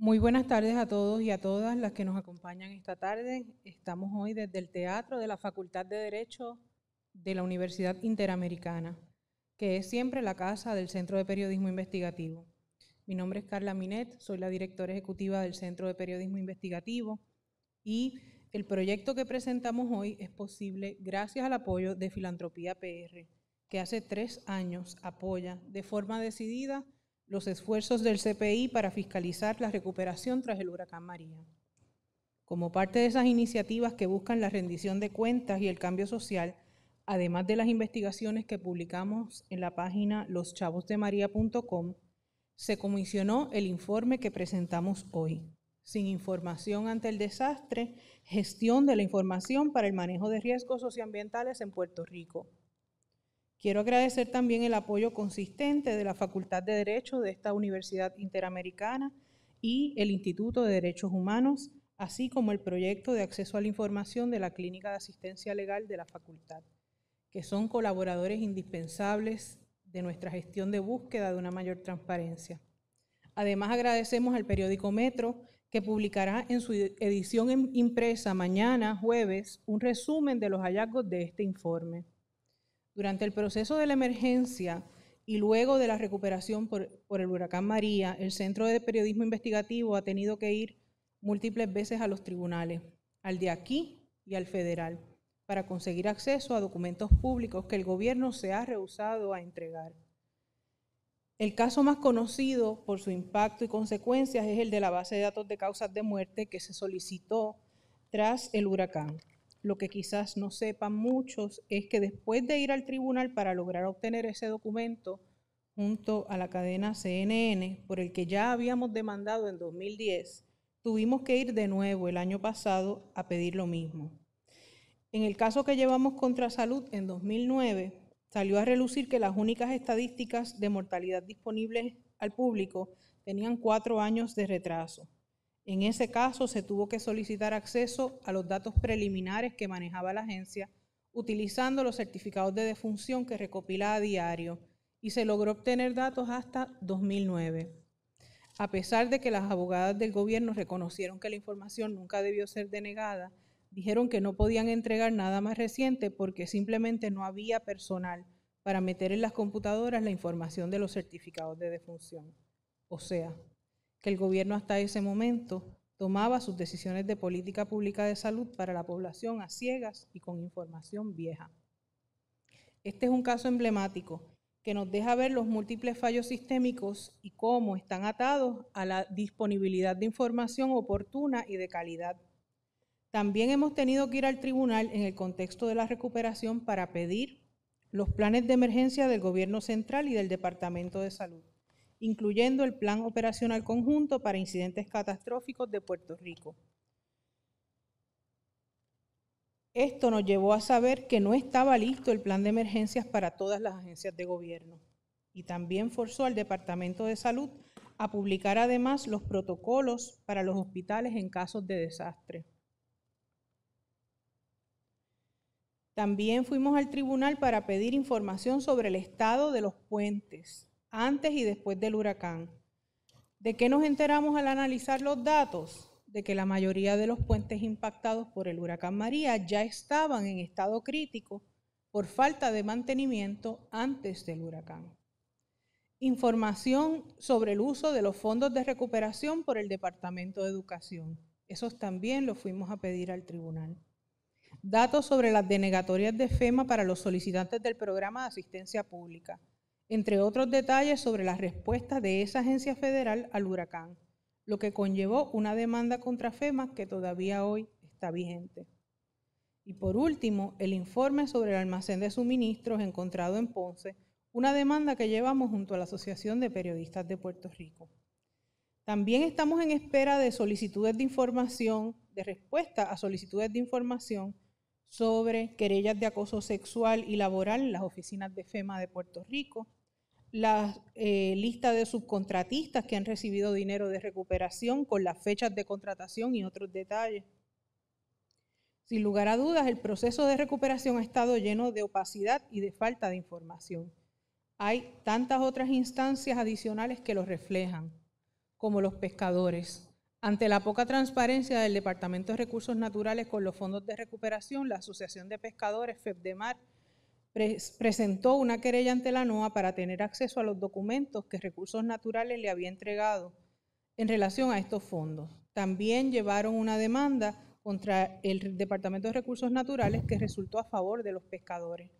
Muy buenas tardes a todos y a todas las que nos acompañan esta tarde. Estamos hoy desde el Teatro de la Facultad de Derecho de la Universidad Interamericana, que es siempre la casa del Centro de Periodismo Investigativo. Mi nombre es Carla Minet, soy la directora ejecutiva del Centro de Periodismo Investigativo y el proyecto que presentamos hoy es posible gracias al apoyo de Filantropía PR, que hace tres años apoya de forma decidida los esfuerzos del CPI para fiscalizar la recuperación tras el huracán María. Como parte de esas iniciativas que buscan la rendición de cuentas y el cambio social, además de las investigaciones que publicamos en la página loschavosdemaria.com, se comisionó el informe que presentamos hoy, sin información ante el desastre, gestión de la información para el manejo de riesgos socioambientales en Puerto Rico Quiero agradecer también el apoyo consistente de la Facultad de Derecho de esta Universidad Interamericana y el Instituto de Derechos Humanos, así como el proyecto de acceso a la información de la Clínica de Asistencia Legal de la Facultad, que son colaboradores indispensables de nuestra gestión de búsqueda de una mayor transparencia. Además, agradecemos al periódico Metro, que publicará en su edición impresa mañana, jueves, un resumen de los hallazgos de este informe. Durante el proceso de la emergencia y luego de la recuperación por, el huracán María, el Centro de Periodismo Investigativo ha tenido que ir múltiples veces a los tribunales, al de aquí y al federal, para conseguir acceso a documentos públicos que el gobierno se ha rehusado a entregar. El caso más conocido por su impacto y consecuencias es el de la base de datos de causas de muerte que se solicitó tras el huracán. Lo que quizás no sepan muchos es que después de ir al tribunal para lograr obtener ese documento junto a la cadena CNN, por el que ya habíamos demandado en 2010, tuvimos que ir de nuevo el año pasado a pedir lo mismo. En el caso que llevamos contra salud en 2009, salió a relucir que las únicas estadísticas de mortalidad disponibles al público tenían cuatro años de retraso. En ese caso, se tuvo que solicitar acceso a los datos preliminares que manejaba la agencia utilizando los certificados de defunción que recopilaba a diario y se logró obtener datos hasta 2009. A pesar de que las abogadas del gobierno reconocieron que la información nunca debió ser denegada, dijeron que no podían entregar nada más reciente porque simplemente no había personal para meter en las computadoras la información de los certificados de defunción. O sea, que el gobierno hasta ese momento tomaba sus decisiones de política pública de salud para la población a ciegas y con información vieja. Este es un caso emblemático que nos deja ver los múltiples fallos sistémicos y cómo están atados a la disponibilidad de información oportuna y de calidad. También hemos tenido que ir al tribunal en el contexto de la recuperación para pedir los planes de emergencia del Gobierno Central y del Departamento de Salud incluyendo el Plan Operacional Conjunto para Incidentes Catastróficos de Puerto Rico. Esto nos llevó a saber que no estaba listo el plan de emergencias para todas las agencias de gobierno y también forzó al Departamento de Salud a publicar además los protocolos para los hospitales en casos de desastre. También fuimos al tribunal para pedir información sobre el estado de los puentes antes y después del huracán. ¿De qué nos enteramos al analizar los datos? De que la mayoría de los puentes impactados por el huracán María ya estaban en estado crítico por falta de mantenimiento antes del huracán. Información sobre el uso de los fondos de recuperación por el Departamento de Educación. Esos también lo fuimos a pedir al tribunal. Datos sobre las denegatorias de FEMA para los solicitantes del programa de asistencia pública entre otros detalles sobre las respuestas de esa agencia federal al huracán, lo que conllevó una demanda contra FEMA que todavía hoy está vigente. Y por último, el informe sobre el almacén de suministros encontrado en Ponce, una demanda que llevamos junto a la Asociación de Periodistas de Puerto Rico. También estamos en espera de solicitudes de información, de respuesta a solicitudes de información sobre querellas de acoso sexual y laboral en las oficinas de FEMA de Puerto Rico, la eh, lista de subcontratistas que han recibido dinero de recuperación con las fechas de contratación y otros detalles. Sin lugar a dudas, el proceso de recuperación ha estado lleno de opacidad y de falta de información. Hay tantas otras instancias adicionales que lo reflejan, como los pescadores. Ante la poca transparencia del Departamento de Recursos Naturales con los fondos de recuperación, la Asociación de Pescadores, FEPDEMAR, presentó una querella ante la NOAA para tener acceso a los documentos que Recursos Naturales le había entregado en relación a estos fondos. También llevaron una demanda contra el Departamento de Recursos Naturales que resultó a favor de los pescadores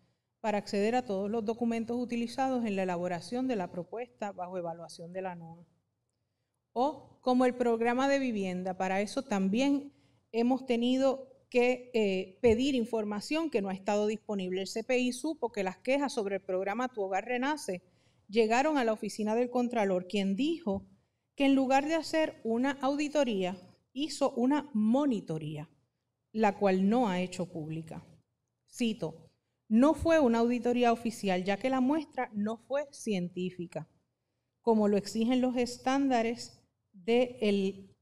para acceder a todos los documentos utilizados en la elaboración de la propuesta bajo evaluación de la NOAA. O como el programa de vivienda, para eso también hemos tenido que eh, pedir información que no ha estado disponible. El CPI supo que las quejas sobre el programa Tu Hogar Renace llegaron a la oficina del Contralor, quien dijo que en lugar de hacer una auditoría, hizo una monitoría, la cual no ha hecho pública. Cito, no fue una auditoría oficial, ya que la muestra no fue científica, como lo exigen los estándares del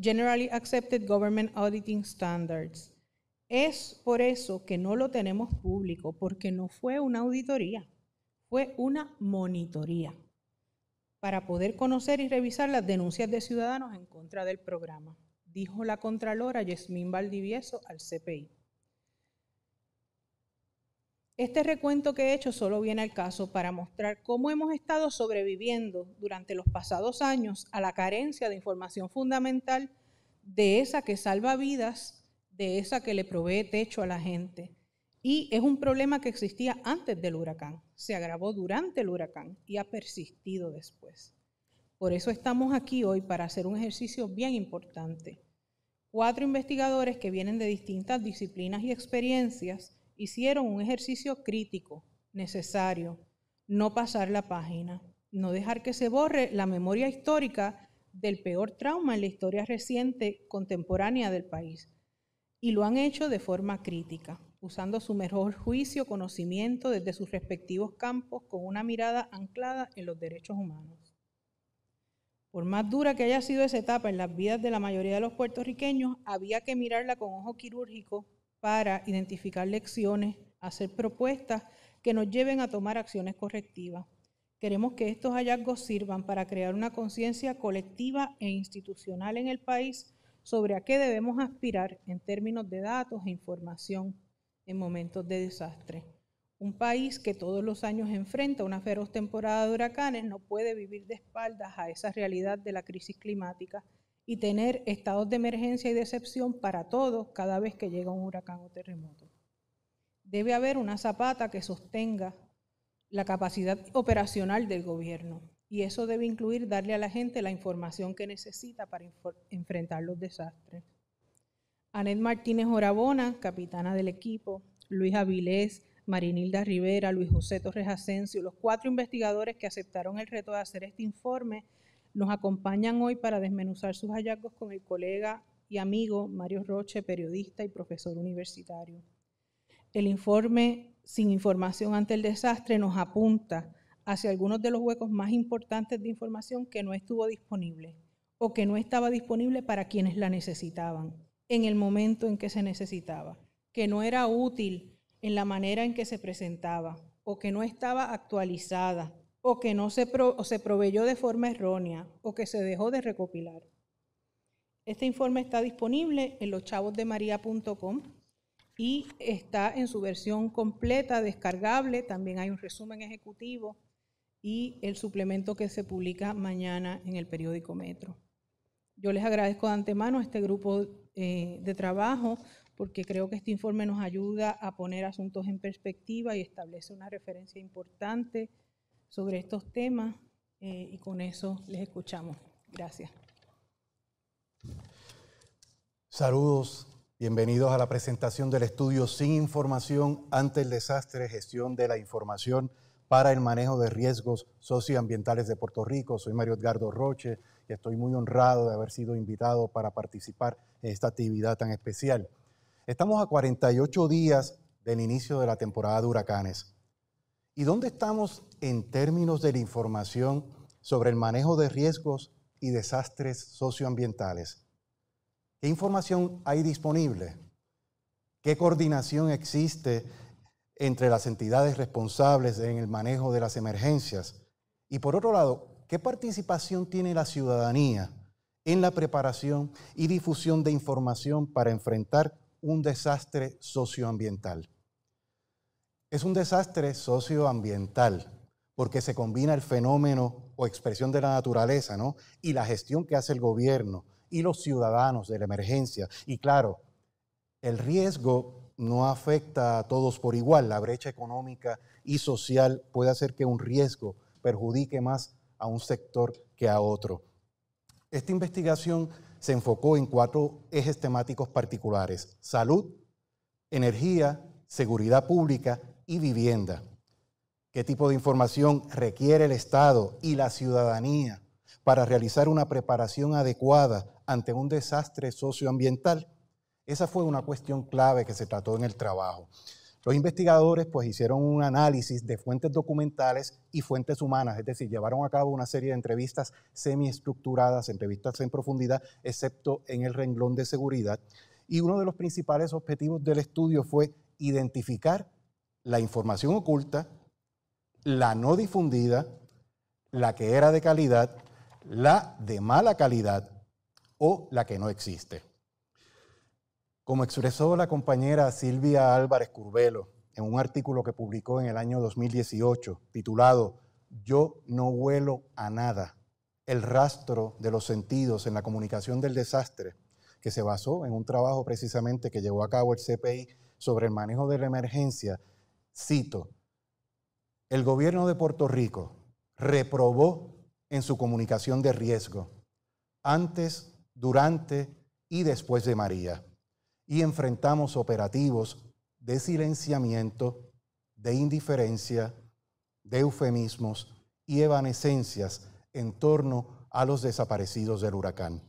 Generally Accepted Government Auditing Standards. Es por eso que no lo tenemos público, porque no fue una auditoría, fue una monitoría para poder conocer y revisar las denuncias de ciudadanos en contra del programa, dijo la Contralora Yasmín Valdivieso al CPI. Este recuento que he hecho solo viene al caso para mostrar cómo hemos estado sobreviviendo durante los pasados años a la carencia de información fundamental de esa que salva vidas de esa que le provee techo a la gente. Y es un problema que existía antes del huracán, se agravó durante el huracán y ha persistido después. Por eso estamos aquí hoy para hacer un ejercicio bien importante. Cuatro investigadores que vienen de distintas disciplinas y experiencias hicieron un ejercicio crítico, necesario, no pasar la página, no dejar que se borre la memoria histórica del peor trauma en la historia reciente contemporánea del país, y lo han hecho de forma crítica, usando su mejor juicio, conocimiento desde sus respectivos campos con una mirada anclada en los derechos humanos. Por más dura que haya sido esa etapa en las vidas de la mayoría de los puertorriqueños, había que mirarla con ojo quirúrgico para identificar lecciones, hacer propuestas que nos lleven a tomar acciones correctivas. Queremos que estos hallazgos sirvan para crear una conciencia colectiva e institucional en el país sobre a qué debemos aspirar en términos de datos e información en momentos de desastre. Un país que todos los años enfrenta una feroz temporada de huracanes no puede vivir de espaldas a esa realidad de la crisis climática y tener estados de emergencia y decepción para todos cada vez que llega un huracán o terremoto. Debe haber una zapata que sostenga la capacidad operacional del gobierno y eso debe incluir darle a la gente la información que necesita para enfrentar los desastres. Anet Martínez Orabona, capitana del equipo, Luis Avilés, Marinilda Rivera, Luis José Torres Asensio, los cuatro investigadores que aceptaron el reto de hacer este informe, nos acompañan hoy para desmenuzar sus hallazgos con el colega y amigo Mario Roche, periodista y profesor universitario. El informe sin información ante el desastre nos apunta hacia algunos de los huecos más importantes de información que no estuvo disponible o que no estaba disponible para quienes la necesitaban en el momento en que se necesitaba, que no era útil en la manera en que se presentaba o que no estaba actualizada o que no se, se proveyó de forma errónea o que se dejó de recopilar. Este informe está disponible en loschavosdemaria.com y está en su versión completa, descargable. También hay un resumen ejecutivo y el suplemento que se publica mañana en el periódico Metro. Yo les agradezco de antemano a este grupo eh, de trabajo porque creo que este informe nos ayuda a poner asuntos en perspectiva y establece una referencia importante sobre estos temas eh, y con eso les escuchamos. Gracias. Saludos, bienvenidos a la presentación del estudio Sin Información ante el desastre, gestión de la información para el manejo de riesgos socioambientales de Puerto Rico. Soy Mario Edgardo Roche y estoy muy honrado de haber sido invitado para participar en esta actividad tan especial. Estamos a 48 días del inicio de la temporada de huracanes. ¿Y dónde estamos en términos de la información sobre el manejo de riesgos y desastres socioambientales? ¿Qué información hay disponible? ¿Qué coordinación existe entre las entidades responsables en el manejo de las emergencias? Y por otro lado, ¿qué participación tiene la ciudadanía en la preparación y difusión de información para enfrentar un desastre socioambiental? Es un desastre socioambiental porque se combina el fenómeno o expresión de la naturaleza ¿no? y la gestión que hace el gobierno y los ciudadanos de la emergencia. Y claro, el riesgo no afecta a todos por igual. La brecha económica y social puede hacer que un riesgo perjudique más a un sector que a otro. Esta investigación se enfocó en cuatro ejes temáticos particulares, salud, energía, seguridad pública y vivienda. ¿Qué tipo de información requiere el Estado y la ciudadanía para realizar una preparación adecuada ante un desastre socioambiental? Esa fue una cuestión clave que se trató en el trabajo. Los investigadores pues hicieron un análisis de fuentes documentales y fuentes humanas, es decir, llevaron a cabo una serie de entrevistas semiestructuradas, entrevistas en profundidad, excepto en el renglón de seguridad. Y uno de los principales objetivos del estudio fue identificar la información oculta, la no difundida, la que era de calidad, la de mala calidad o la que no existe. Como expresó la compañera Silvia Álvarez Curvelo en un artículo que publicó en el año 2018 titulado Yo no vuelo a nada, el rastro de los sentidos en la comunicación del desastre, que se basó en un trabajo precisamente que llevó a cabo el CPI sobre el manejo de la emergencia, cito, el gobierno de Puerto Rico reprobó en su comunicación de riesgo antes, durante y después de María y enfrentamos operativos de silenciamiento, de indiferencia, de eufemismos y evanescencias en torno a los desaparecidos del huracán.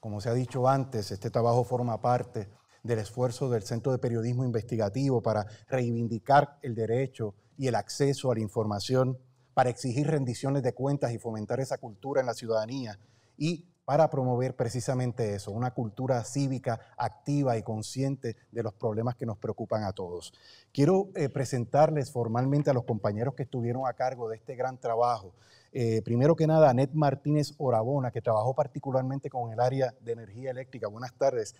Como se ha dicho antes, este trabajo forma parte del esfuerzo del Centro de Periodismo Investigativo para reivindicar el derecho y el acceso a la información, para exigir rendiciones de cuentas y fomentar esa cultura en la ciudadanía y para promover precisamente eso, una cultura cívica activa y consciente de los problemas que nos preocupan a todos. Quiero eh, presentarles formalmente a los compañeros que estuvieron a cargo de este gran trabajo. Eh, primero que nada, Anet Martínez Orabona, que trabajó particularmente con el área de energía eléctrica. Buenas tardes.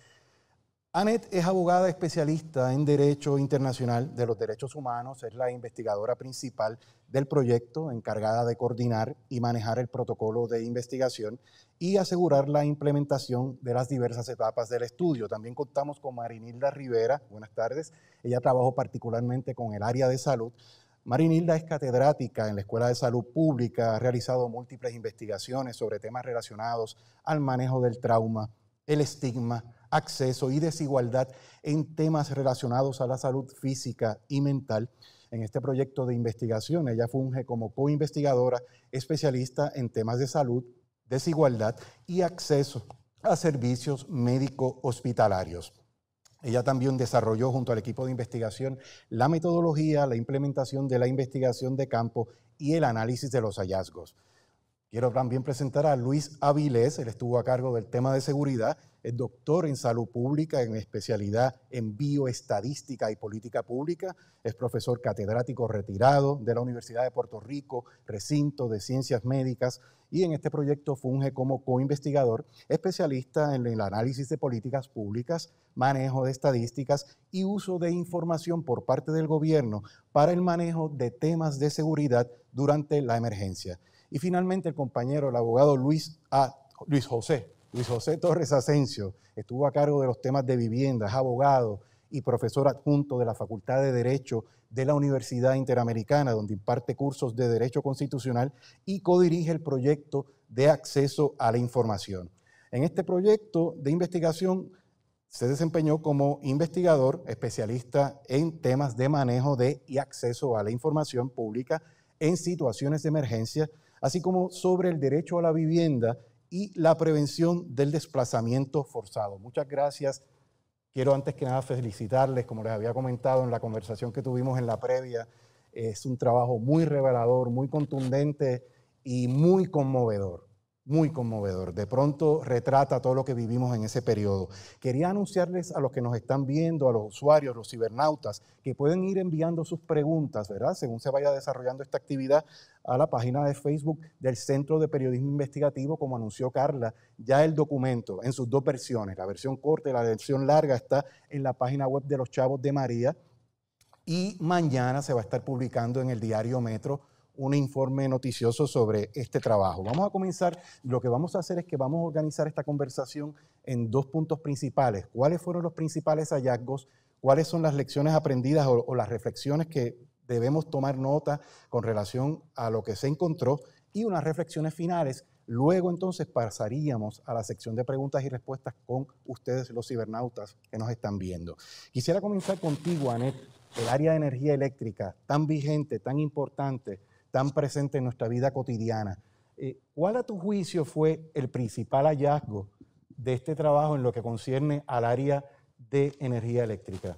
Anet es abogada especialista en Derecho Internacional de los Derechos Humanos, es la investigadora principal del proyecto, encargada de coordinar y manejar el protocolo de investigación y asegurar la implementación de las diversas etapas del estudio. También contamos con Marinilda Rivera, buenas tardes, ella trabajó particularmente con el área de salud. Marinilda es catedrática en la Escuela de Salud Pública, ha realizado múltiples investigaciones sobre temas relacionados al manejo del trauma, el estigma, acceso y desigualdad en temas relacionados a la salud física y mental. En este proyecto de investigación, ella funge como co-investigadora especialista en temas de salud, desigualdad y acceso a servicios médico-hospitalarios. Ella también desarrolló junto al equipo de investigación la metodología, la implementación de la investigación de campo y el análisis de los hallazgos. Quiero también presentar a Luis Avilés, él estuvo a cargo del tema de seguridad es doctor en salud pública, en especialidad en bioestadística y política pública, es profesor catedrático retirado de la Universidad de Puerto Rico, recinto de ciencias médicas, y en este proyecto funge como coinvestigador, especialista en el análisis de políticas públicas, manejo de estadísticas y uso de información por parte del gobierno para el manejo de temas de seguridad durante la emergencia. Y finalmente el compañero, el abogado Luis, A, Luis José Luis José Torres Asensio estuvo a cargo de los temas de vivienda, es abogado y profesor adjunto de la Facultad de Derecho de la Universidad Interamericana, donde imparte cursos de Derecho Constitucional y codirige el proyecto de acceso a la información. En este proyecto de investigación se desempeñó como investigador especialista en temas de manejo de y acceso a la información pública en situaciones de emergencia, así como sobre el derecho a la vivienda y la prevención del desplazamiento forzado. Muchas gracias. Quiero antes que nada felicitarles, como les había comentado en la conversación que tuvimos en la previa, es un trabajo muy revelador, muy contundente y muy conmovedor muy conmovedor. De pronto retrata todo lo que vivimos en ese periodo. Quería anunciarles a los que nos están viendo, a los usuarios, los cibernautas, que pueden ir enviando sus preguntas, ¿verdad? Según se vaya desarrollando esta actividad a la página de Facebook del Centro de Periodismo Investigativo, como anunció Carla, ya el documento en sus dos versiones, la versión corta y la versión larga, está en la página web de los Chavos de María. Y mañana se va a estar publicando en el diario Metro un informe noticioso sobre este trabajo. Vamos a comenzar, lo que vamos a hacer es que vamos a organizar esta conversación en dos puntos principales. ¿Cuáles fueron los principales hallazgos? ¿Cuáles son las lecciones aprendidas o, las reflexiones que debemos tomar nota con relación a lo que se encontró? Y unas reflexiones finales Luego entonces pasaríamos a la sección de preguntas y respuestas con ustedes los cibernautas que nos están viendo. Quisiera comenzar contigo, Anet, el área de energía eléctrica, tan vigente, tan importante, tan presente en nuestra vida cotidiana. Eh, ¿Cuál a tu juicio fue el principal hallazgo de este trabajo en lo que concierne al área de energía eléctrica?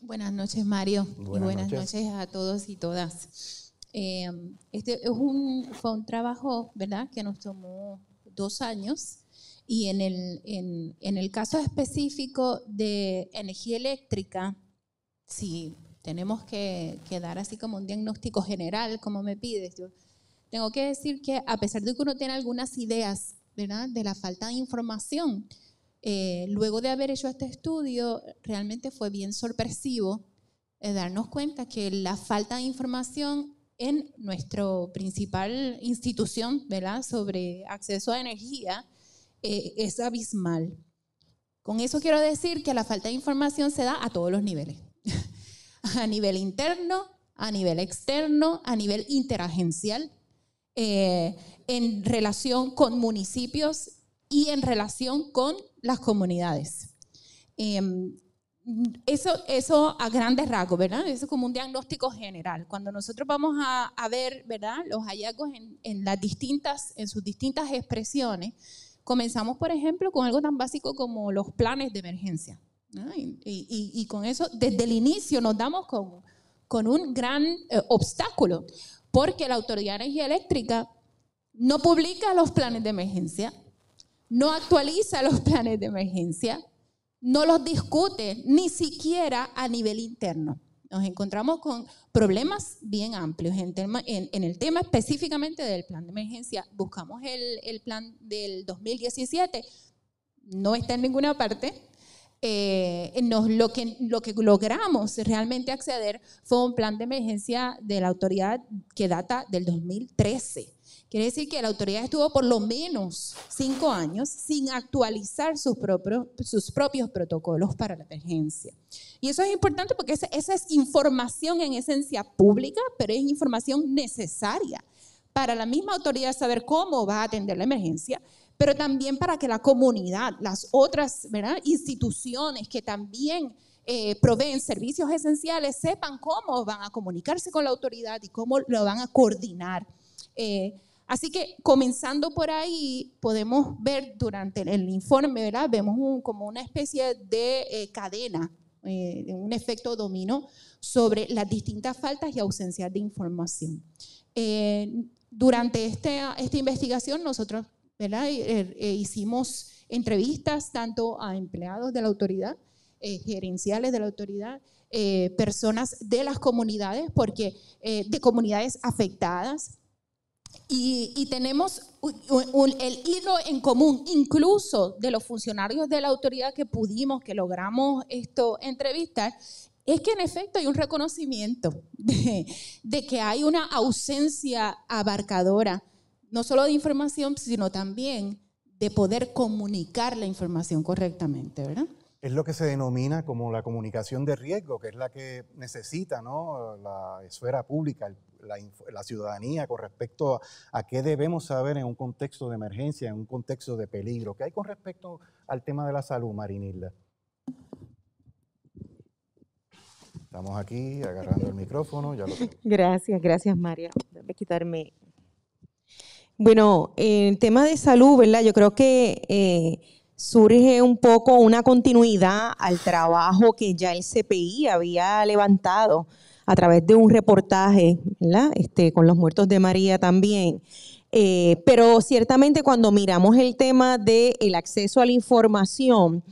Buenas noches, Mario. Buenas y buenas noches. a todos y todas. Eh, este es un, fue un trabajo, ¿verdad?, que nos tomó dos años. Y en el, en, en el caso específico de energía eléctrica, si tenemos que, dar así como un diagnóstico general, como me pides. Yo tengo que decir que a pesar de que uno tiene algunas ideas, De la falta de información, eh, luego de haber hecho este estudio, realmente fue bien sorpresivo eh, darnos cuenta que la falta de información en nuestra principal institución, ¿verdad? Sobre acceso a energía eh, es abismal. Con eso quiero decir que la falta de información se da a todos los niveles. a nivel interno, a nivel externo, a nivel interagencial, eh, en relación con municipios y en relación con las comunidades. Em, eso, eso a grandes rasgos, ¿verdad? Eso es como un diagnóstico general. Cuando nosotros vamos a, ver, ¿verdad? Los hallazgos en, las distintas, en sus distintas expresiones, comenzamos, por ejemplo, con algo tan básico como los planes de emergencia. Ah, y, con eso, desde el inicio nos damos con, un gran eh, obstáculo, porque la Autoridad de Energía Eléctrica no publica los planes de emergencia, no actualiza los planes de emergencia, no los discute ni siquiera a nivel interno. Nos encontramos con problemas bien amplios. En, el tema específicamente del plan de emergencia, buscamos el, el plan del 2017, no está en ninguna parte eh, lo, que, lo logramos realmente acceder fue un plan de emergencia de la autoridad que data del 2013. Quiere decir que la autoridad estuvo por lo menos cinco años sin actualizar sus propios, sus propios protocolos para la emergencia. Y eso es importante porque esa, esa es información en esencia pública, pero es información necesaria para la misma autoridad saber cómo va a atender la emergencia pero también para que la comunidad, las otras instituciones que también eh, proveen servicios esenciales sepan cómo van a comunicarse con la autoridad y cómo lo van a coordinar. Eh, así que comenzando por ahí, podemos ver durante el, informe, ¿verdad? vemos como una especie de eh, cadena, un efecto dominó sobre las distintas faltas y ausencias de información. durante este, esta investigación nosotros eh, eh, hicimos entrevistas tanto a empleados de la autoridad, eh, gerenciales de la autoridad, personas de las comunidades, porque de comunidades afectadas. Y, tenemos el hilo en común, incluso de los funcionarios de la autoridad que pudimos, que logramos esto entrevistar, es que en efecto hay un reconocimiento de que hay una ausencia abarcadora no solo de información, sino también de poder comunicar la información correctamente, ¿verdad? Es lo que se denomina como la comunicación de riesgo, que es la que necesita ¿no? la esfera pública, la, ciudadanía con respecto a, qué debemos saber en un contexto de emergencia, en un contexto de peligro. ¿Qué hay con respecto al tema de la salud, Marinilda? Estamos aquí agarrando el micrófono. Ya gracias, gracias María. Déjame quitarme bueno, el tema de salud, ¿verdad? Yo creo que eh, surge un poco una continuidad al trabajo que ya el CPI había levantado a través de un reportaje, ¿verdad? Este, con los muertos de María también. Eh, pero ciertamente cuando miramos el tema del acceso a la información,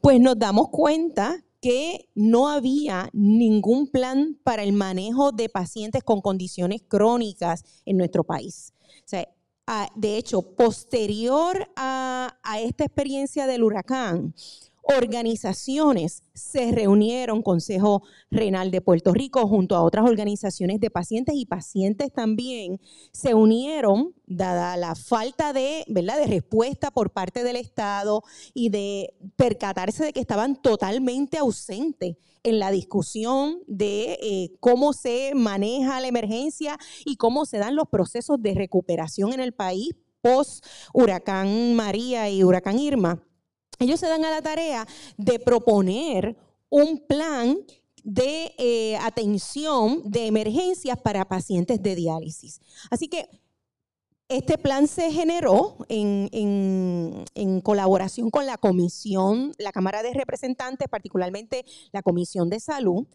pues nos damos cuenta que no había ningún plan para el manejo de pacientes con condiciones crónicas en nuestro país. O sea, Ah, de hecho, posterior a, esta experiencia del huracán, organizaciones se reunieron, Consejo Renal de Puerto Rico, junto a otras organizaciones de pacientes y pacientes también, se unieron, dada la falta de, ¿verdad? de respuesta por parte del Estado y de percatarse de que estaban totalmente ausentes en la discusión de eh, cómo se maneja la emergencia y cómo se dan los procesos de recuperación en el país post huracán María y huracán Irma ellos se dan a la tarea de proponer un plan de eh, atención de emergencias para pacientes de diálisis. Así que este plan se generó en, colaboración con la Comisión, la Cámara de Representantes, particularmente la Comisión de Salud.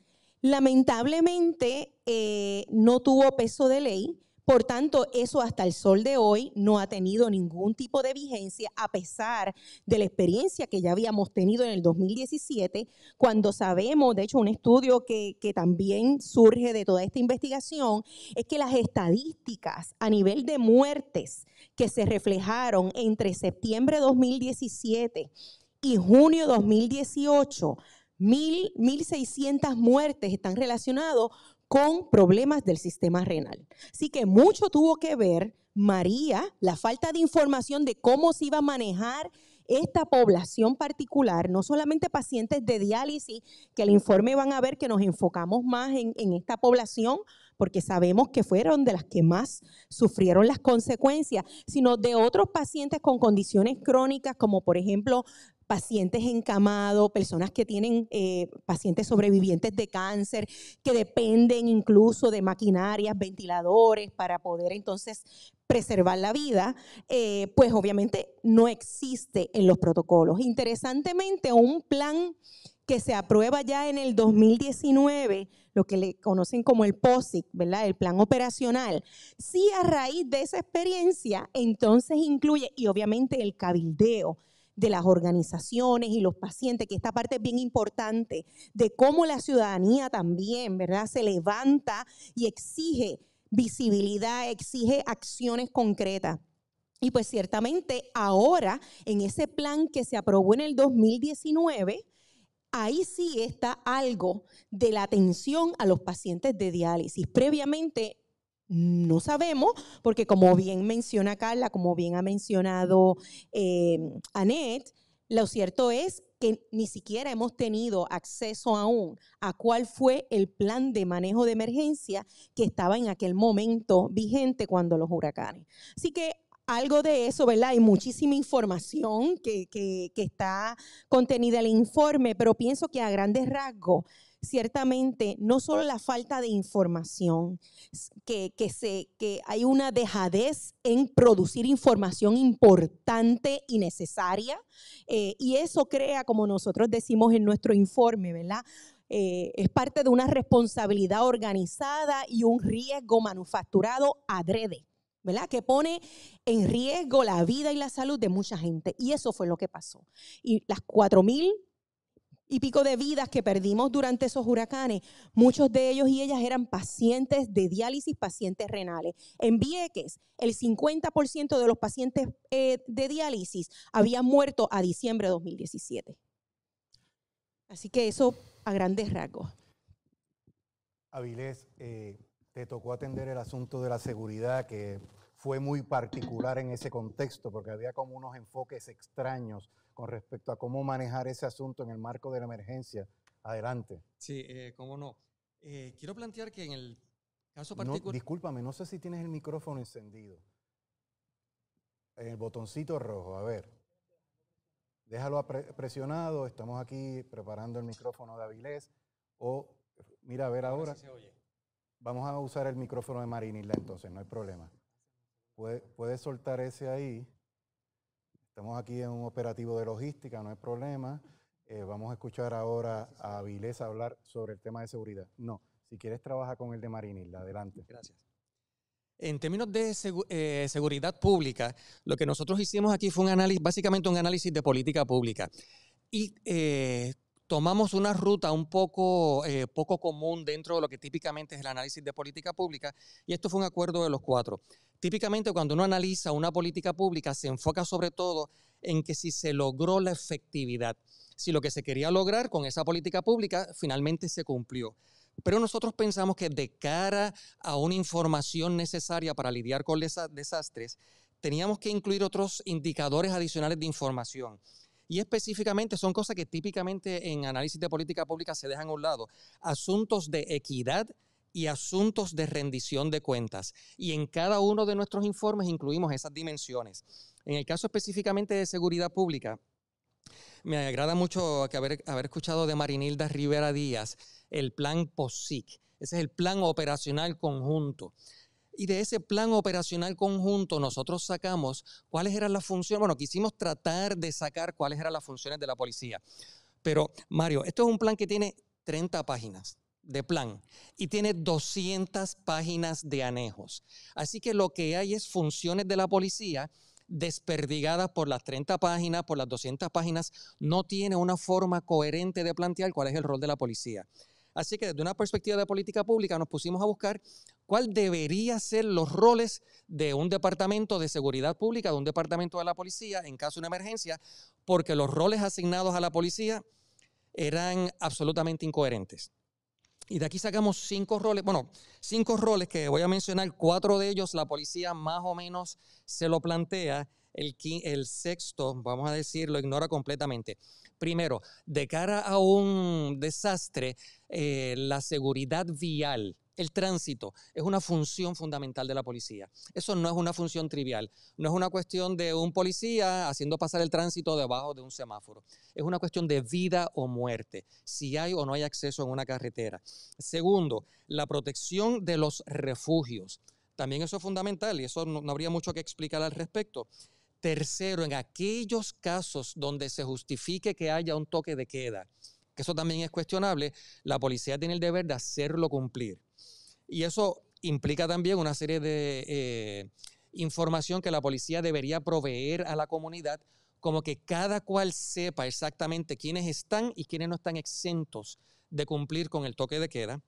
Lamentablemente eh, no tuvo peso de ley por tanto, eso hasta el sol de hoy no ha tenido ningún tipo de vigencia, a pesar de la experiencia que ya habíamos tenido en el 2017, cuando sabemos, de hecho, un estudio que, también surge de toda esta investigación, es que las estadísticas a nivel de muertes que se reflejaron entre septiembre 2017 y junio 2018, 1.600 muertes están relacionadas con problemas del sistema renal. Así que mucho tuvo que ver María, la falta de información de cómo se iba a manejar esta población particular, no solamente pacientes de diálisis, que el informe van a ver que nos enfocamos más en, en, esta población, porque sabemos que fueron de las que más sufrieron las consecuencias, sino de otros pacientes con condiciones crónicas, como por ejemplo pacientes encamados, personas que tienen eh, pacientes sobrevivientes de cáncer, que dependen incluso de maquinarias, ventiladores para poder entonces preservar la vida, eh, pues obviamente no existe en los protocolos. Interesantemente, un plan que se aprueba ya en el 2019, lo que le conocen como el POSIC, ¿verdad? El plan operacional. Si sí, a raíz de esa experiencia, entonces incluye, y obviamente el cabildeo, de las organizaciones y los pacientes, que esta parte es bien importante, de cómo la ciudadanía también, ¿verdad? Se levanta y exige visibilidad, exige acciones concretas. Y pues ciertamente ahora, en ese plan que se aprobó en el 2019, ahí sí está algo de la atención a los pacientes de diálisis. Previamente no sabemos, porque como bien menciona Carla, como bien ha mencionado eh, Annette, lo cierto es que ni siquiera hemos tenido acceso aún a cuál fue el plan de manejo de emergencia que estaba en aquel momento vigente cuando los huracanes. Así que algo de eso, ¿verdad? Hay muchísima información que, que está contenida en el informe, pero pienso que a grandes rasgos ciertamente no solo la falta de información, que, se, que hay una dejadez en producir información importante y necesaria, eh, y eso crea, como nosotros decimos en nuestro informe, ¿verdad? Eh, es parte de una responsabilidad organizada y un riesgo manufacturado adrede. ¿verdad? Que pone en riesgo la vida y la salud de mucha gente. Y eso fue lo que pasó. Y las 4.000 y pico de vidas que perdimos durante esos huracanes. Muchos de ellos y ellas eran pacientes de diálisis, pacientes renales. En Vieques, el 50% de los pacientes eh, de diálisis habían muerto a diciembre de 2017. Así que eso a grandes rasgos. Avilés, eh, te tocó atender el asunto de la seguridad que fue muy particular en ese contexto, porque había como unos enfoques extraños con respecto a cómo manejar ese asunto en el marco de la emergencia. Adelante. Sí, eh, cómo no. Eh, quiero plantear que en el caso particular... No, discúlpame, no sé si tienes el micrófono encendido. El botoncito rojo, a ver. Déjalo presionado, estamos aquí preparando el micrófono de Avilés. O, mira, a ver ahora. Vamos a usar el micrófono de Marinilla entonces, no hay problema. Puedes puede soltar ese ahí. Estamos aquí en un operativo de logística, no hay problema. Eh, vamos a escuchar ahora a Vilés hablar sobre el tema de seguridad. No, si quieres trabaja con el de Marinilda. adelante. Gracias. En términos de eh, seguridad pública, lo que nosotros hicimos aquí fue un análisis, básicamente un análisis de política pública. Y eh, tomamos una ruta un poco, eh, poco común dentro de lo que típicamente es el análisis de política pública, y esto fue un acuerdo de los cuatro. Típicamente cuando uno analiza una política pública se enfoca sobre todo en que si se logró la efectividad, si lo que se quería lograr con esa política pública finalmente se cumplió. Pero nosotros pensamos que de cara a una información necesaria para lidiar con desastres, teníamos que incluir otros indicadores adicionales de información. Y específicamente son cosas que típicamente en análisis de política pública se dejan a un lado. Asuntos de equidad y asuntos de rendición de cuentas. Y en cada uno de nuestros informes incluimos esas dimensiones. En el caso específicamente de seguridad pública, me agrada mucho haber, haber escuchado de Marinilda Rivera Díaz el plan POSIC. Ese es el plan operacional conjunto. Y de ese plan operacional conjunto nosotros sacamos cuáles eran las funciones, bueno, quisimos tratar de sacar cuáles eran las funciones de la policía. Pero, Mario, esto es un plan que tiene 30 páginas de plan y tiene 200 páginas de anejos. Así que lo que hay es funciones de la policía desperdigadas por las 30 páginas, por las 200 páginas, no tiene una forma coherente de plantear cuál es el rol de la policía. Así que desde una perspectiva de política pública nos pusimos a buscar cuál debería ser los roles de un departamento de seguridad pública, de un departamento de la policía en caso de una emergencia, porque los roles asignados a la policía eran absolutamente incoherentes. Y de aquí sacamos cinco roles, bueno, cinco roles que voy a mencionar, cuatro de ellos la policía más o menos se lo plantea el, sexto, vamos a decir, lo ignora completamente. Primero, de cara a un desastre, eh, la seguridad vial, el tránsito es una función fundamental de la policía. Eso no es una función trivial. No es una cuestión de un policía haciendo pasar el tránsito debajo de un semáforo. Es una cuestión de vida o muerte, si hay o no hay acceso en una carretera. Segundo, la protección de los refugios. También eso es fundamental y eso no habría mucho que explicar al respecto. Tercero, en aquellos casos donde se justifique que haya un toque de queda, que eso también es cuestionable, la policía tiene el deber de hacerlo cumplir. Y eso implica también una serie de eh, información que la policía debería proveer a la comunidad, como que cada cual sepa exactamente quiénes están y quiénes no están exentos de cumplir con el toque de queda.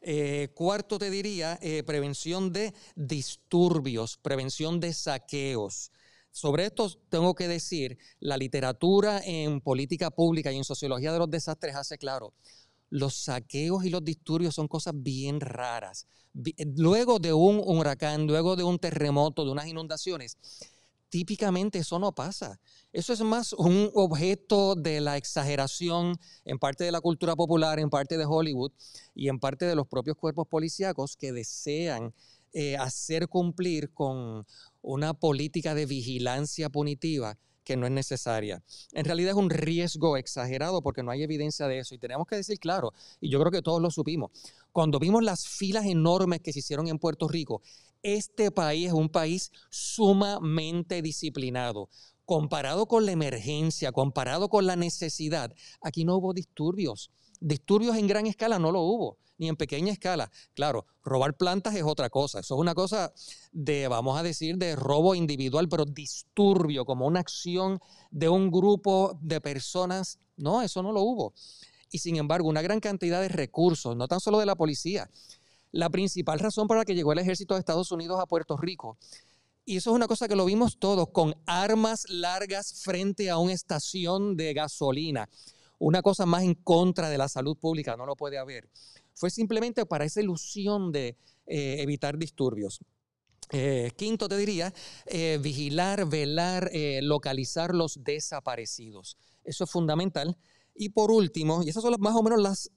Eh, cuarto, te diría, eh, prevención de disturbios, prevención de saqueos. Sobre esto tengo que decir, la literatura en política pública y en sociología de los desastres hace claro, los saqueos y los disturbios son cosas bien raras. Eh, luego de un huracán, luego de un terremoto, de unas inundaciones, típicamente eso no pasa. Eso es más un objeto de la exageración en parte de la cultura popular, en parte de Hollywood y en parte de los propios cuerpos policíacos que desean eh, hacer cumplir con una política de vigilancia punitiva que no es necesaria. En realidad es un riesgo exagerado porque no hay evidencia de eso y tenemos que decir claro, y yo creo que todos lo supimos, cuando vimos las filas enormes que se hicieron en Puerto Rico, este país es un país sumamente disciplinado. Comparado con la emergencia, comparado con la necesidad, aquí no hubo disturbios. Disturbios en gran escala no lo hubo ni en pequeña escala. Claro, robar plantas es otra cosa. Eso es una cosa de, vamos a decir, de robo individual, pero disturbio, como una acción de un grupo de personas. No, eso no lo hubo. Y sin embargo, una gran cantidad de recursos, no tan solo de la policía. La principal razón para la que llegó el ejército de Estados Unidos a Puerto Rico y eso es una cosa que lo vimos todos, con armas largas frente a una estación de gasolina. Una cosa más en contra de la salud pública, no lo puede haber. Fue simplemente para esa ilusión de eh, evitar disturbios. Eh, quinto, te diría, eh, vigilar, velar, localizar los desaparecidos. Eso es fundamental. Y por último, y esas son las, más o menos las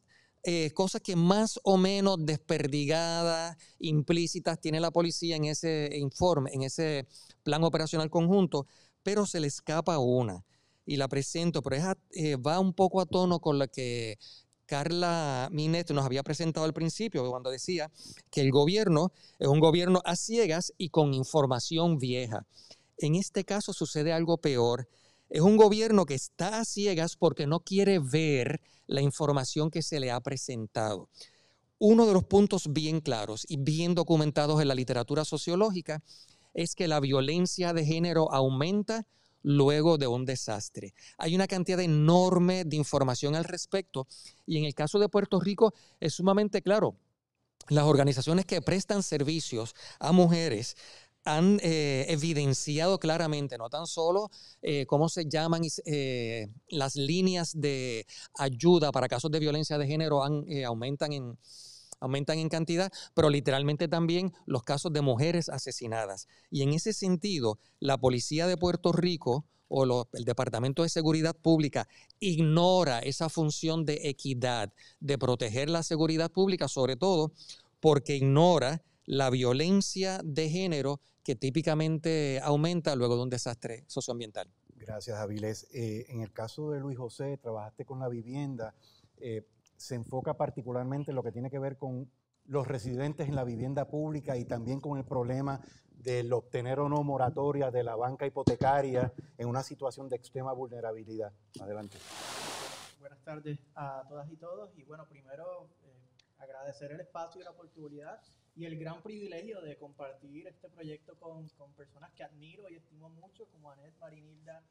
cosas que más o menos desperdigadas, implícitas, tiene la policía en ese informe, en ese plan operacional conjunto, pero se le escapa una. Y la presento, pero va un poco a tono con la que Carla Minet nos había presentado al principio, cuando decía que el gobierno es un gobierno a ciegas y con información vieja. En este caso sucede algo peor. Es un gobierno que está a ciegas porque no quiere ver la información que se le ha presentado uno de los puntos bien claros y bien documentados en la literatura sociológica es que la violencia de género aumenta luego de un desastre. Hay una cantidad enorme de información al respecto y en el caso de Puerto Rico es sumamente claro. Las organizaciones que prestan servicios a mujeres han eh, evidenciado claramente, no tan solo eh, cómo se llaman eh, las líneas de ayuda para casos de violencia de género aumentan en, aumentan en cantidad, pero literalmente también los casos de mujeres asesinadas. Y en ese sentido, la policía de Puerto Rico o el Departamento de Seguridad Pública ignora esa función de equidad, de proteger la seguridad pública, sobre todo porque ignora la violencia de género que típicamente aumenta luego de un desastre socioambiental. Gracias, Avilés. Eh, en el caso de Luis José, trabajaste con la vivienda. Eh, se enfoca particularmente en lo que tiene que ver con los residentes en la vivienda pública y también con el problema del obtener o no moratoria de la banca hipotecaria en una situación de extrema vulnerabilidad. Adelante. Buenas tardes a todas y todos. Y bueno, primero eh, agradecer el espacio y la oportunidad y el gran privilegio de compartir este proyecto con, con personas que admiro y estimo mucho, como Anet Marinilda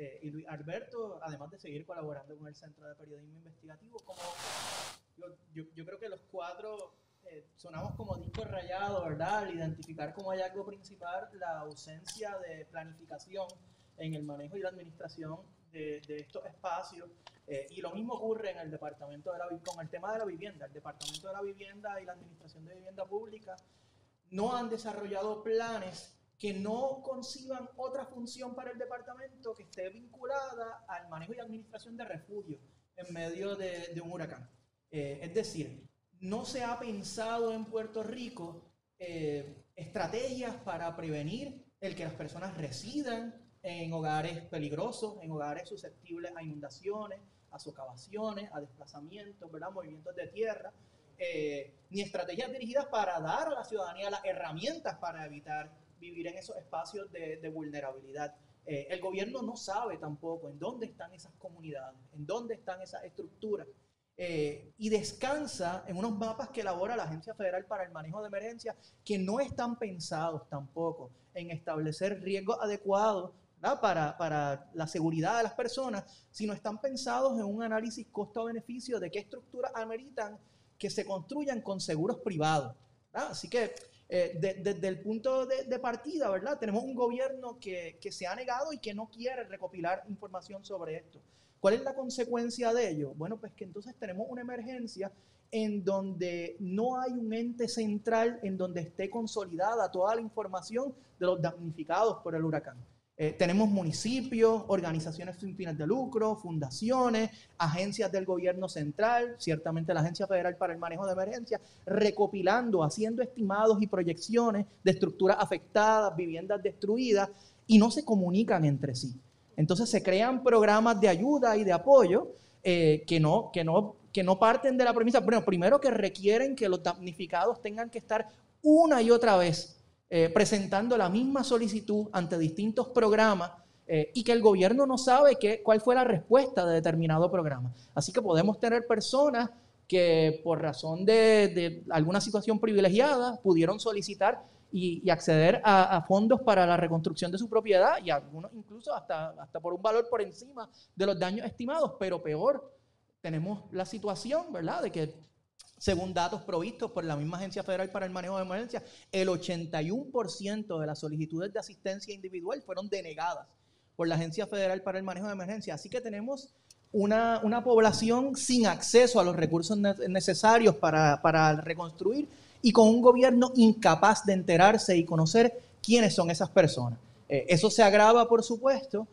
eh, y Luis Alberto, además de seguir colaborando con el Centro de Periodismo Investigativo, como yo, yo, creo que los cuatro eh, sonamos como disco rayado, ¿verdad? Al identificar como algo principal la ausencia de planificación en el manejo y la administración de, estos espacios. Eh, y lo mismo ocurre en el departamento de la con el tema de la vivienda. El departamento de la vivienda y la administración de vivienda pública no han desarrollado planes que no conciban otra función para el departamento que esté vinculada al manejo y administración de refugios en medio de, un huracán. Eh, es decir, no se ha pensado en Puerto Rico eh, estrategias para prevenir el que las personas residan en hogares peligrosos, en hogares susceptibles a inundaciones, a socavaciones, a desplazamientos, ¿verdad? movimientos de tierra, eh, ni estrategias dirigidas para dar a la ciudadanía las herramientas para evitar vivir en esos espacios de, vulnerabilidad. Eh, el gobierno no sabe tampoco en dónde están esas comunidades, en dónde están esas estructuras. Eh, y descansa en unos mapas que elabora la Agencia Federal para el Manejo de Emergencias, que no están pensados tampoco en establecer riesgos adecuados para, para, la seguridad de las personas, sino están pensados en un análisis costo-beneficio de qué estructuras ameritan que se construyan con seguros privados. Así que desde eh, el punto de, partida, ¿verdad? Tenemos un gobierno que, se ha negado y que no quiere recopilar información sobre esto. ¿Cuál es la consecuencia de ello? Bueno, pues que entonces tenemos una emergencia en donde no hay un ente central en donde esté consolidada toda la información de los damnificados por el huracán. Eh, tenemos municipios, organizaciones sin fines de lucro, fundaciones, agencias del gobierno central, ciertamente la Agencia Federal para el Manejo de Emergencias, recopilando, haciendo estimados y proyecciones de estructuras afectadas, viviendas destruidas, y no se comunican entre sí. Entonces se crean programas de ayuda y de apoyo eh, que, no, que no parten de la premisa, bueno, primero que requieren que los damnificados tengan que estar una y otra vez eh, presentando la misma solicitud ante distintos programas eh, y que el gobierno no sabe que, cuál fue la respuesta de determinado programa. Así que podemos tener personas que por razón de, alguna situación privilegiada pudieron solicitar y, acceder a, fondos para la reconstrucción de su propiedad y algunos incluso hasta, hasta por un valor por encima de los daños estimados, pero peor, tenemos la situación, ¿verdad?, de que según datos provistos por la misma Agencia Federal para el Manejo de Emergencias, el 81% de las solicitudes de asistencia individual fueron denegadas por la Agencia Federal para el Manejo de Emergencias. Así que tenemos una, población sin acceso a los recursos necesarios para, reconstruir y con un gobierno incapaz de enterarse y conocer quiénes son esas personas. Eh, eso se agrava, por supuesto,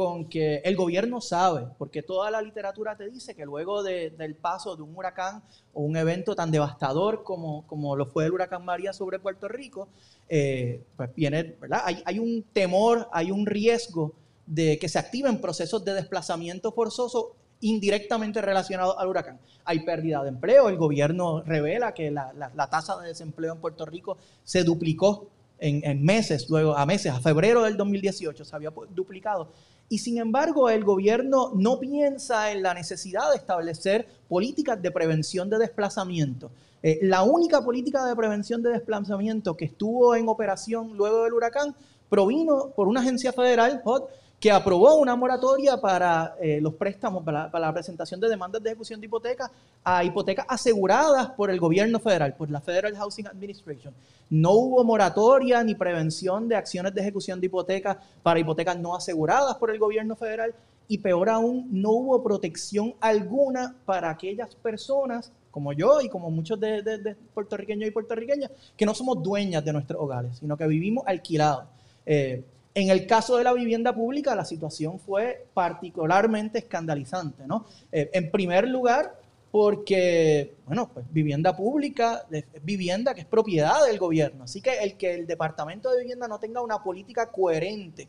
con que el gobierno sabe, porque toda la literatura te dice que luego del paso de un huracán o un evento tan devastador como, lo fue el huracán María sobre Puerto Rico, eh, pues viene, ¿verdad? Hay, un temor, hay un riesgo de que se activen procesos de desplazamiento forzoso indirectamente relacionados al huracán. Hay pérdida de empleo, el gobierno revela que la, tasa de desempleo en Puerto Rico se duplicó en, en, meses, luego a meses, a febrero del 2018 se había duplicado. Y sin embargo, el gobierno no piensa en la necesidad de establecer políticas de prevención de desplazamiento. Eh, la única política de prevención de desplazamiento que estuvo en operación luego del huracán provino por una agencia federal, HOT, que aprobó una moratoria para eh, los préstamos, para, la presentación de demandas de ejecución de hipotecas a hipotecas aseguradas por el gobierno federal, por la Federal Housing Administration. No hubo moratoria ni prevención de acciones de ejecución de hipotecas para hipotecas no aseguradas por el gobierno federal y peor aún, no hubo protección alguna para aquellas personas como yo y como muchos de, de, puertorriqueños y puertorriqueñas que no somos dueñas de nuestros hogares, sino que vivimos alquilados. Eh, en el caso de la vivienda pública, la situación fue particularmente escandalizante, ¿no? Eh, en primer lugar, porque, bueno, pues vivienda pública, es vivienda que es propiedad del gobierno. Así que el que el Departamento de Vivienda no tenga una política coherente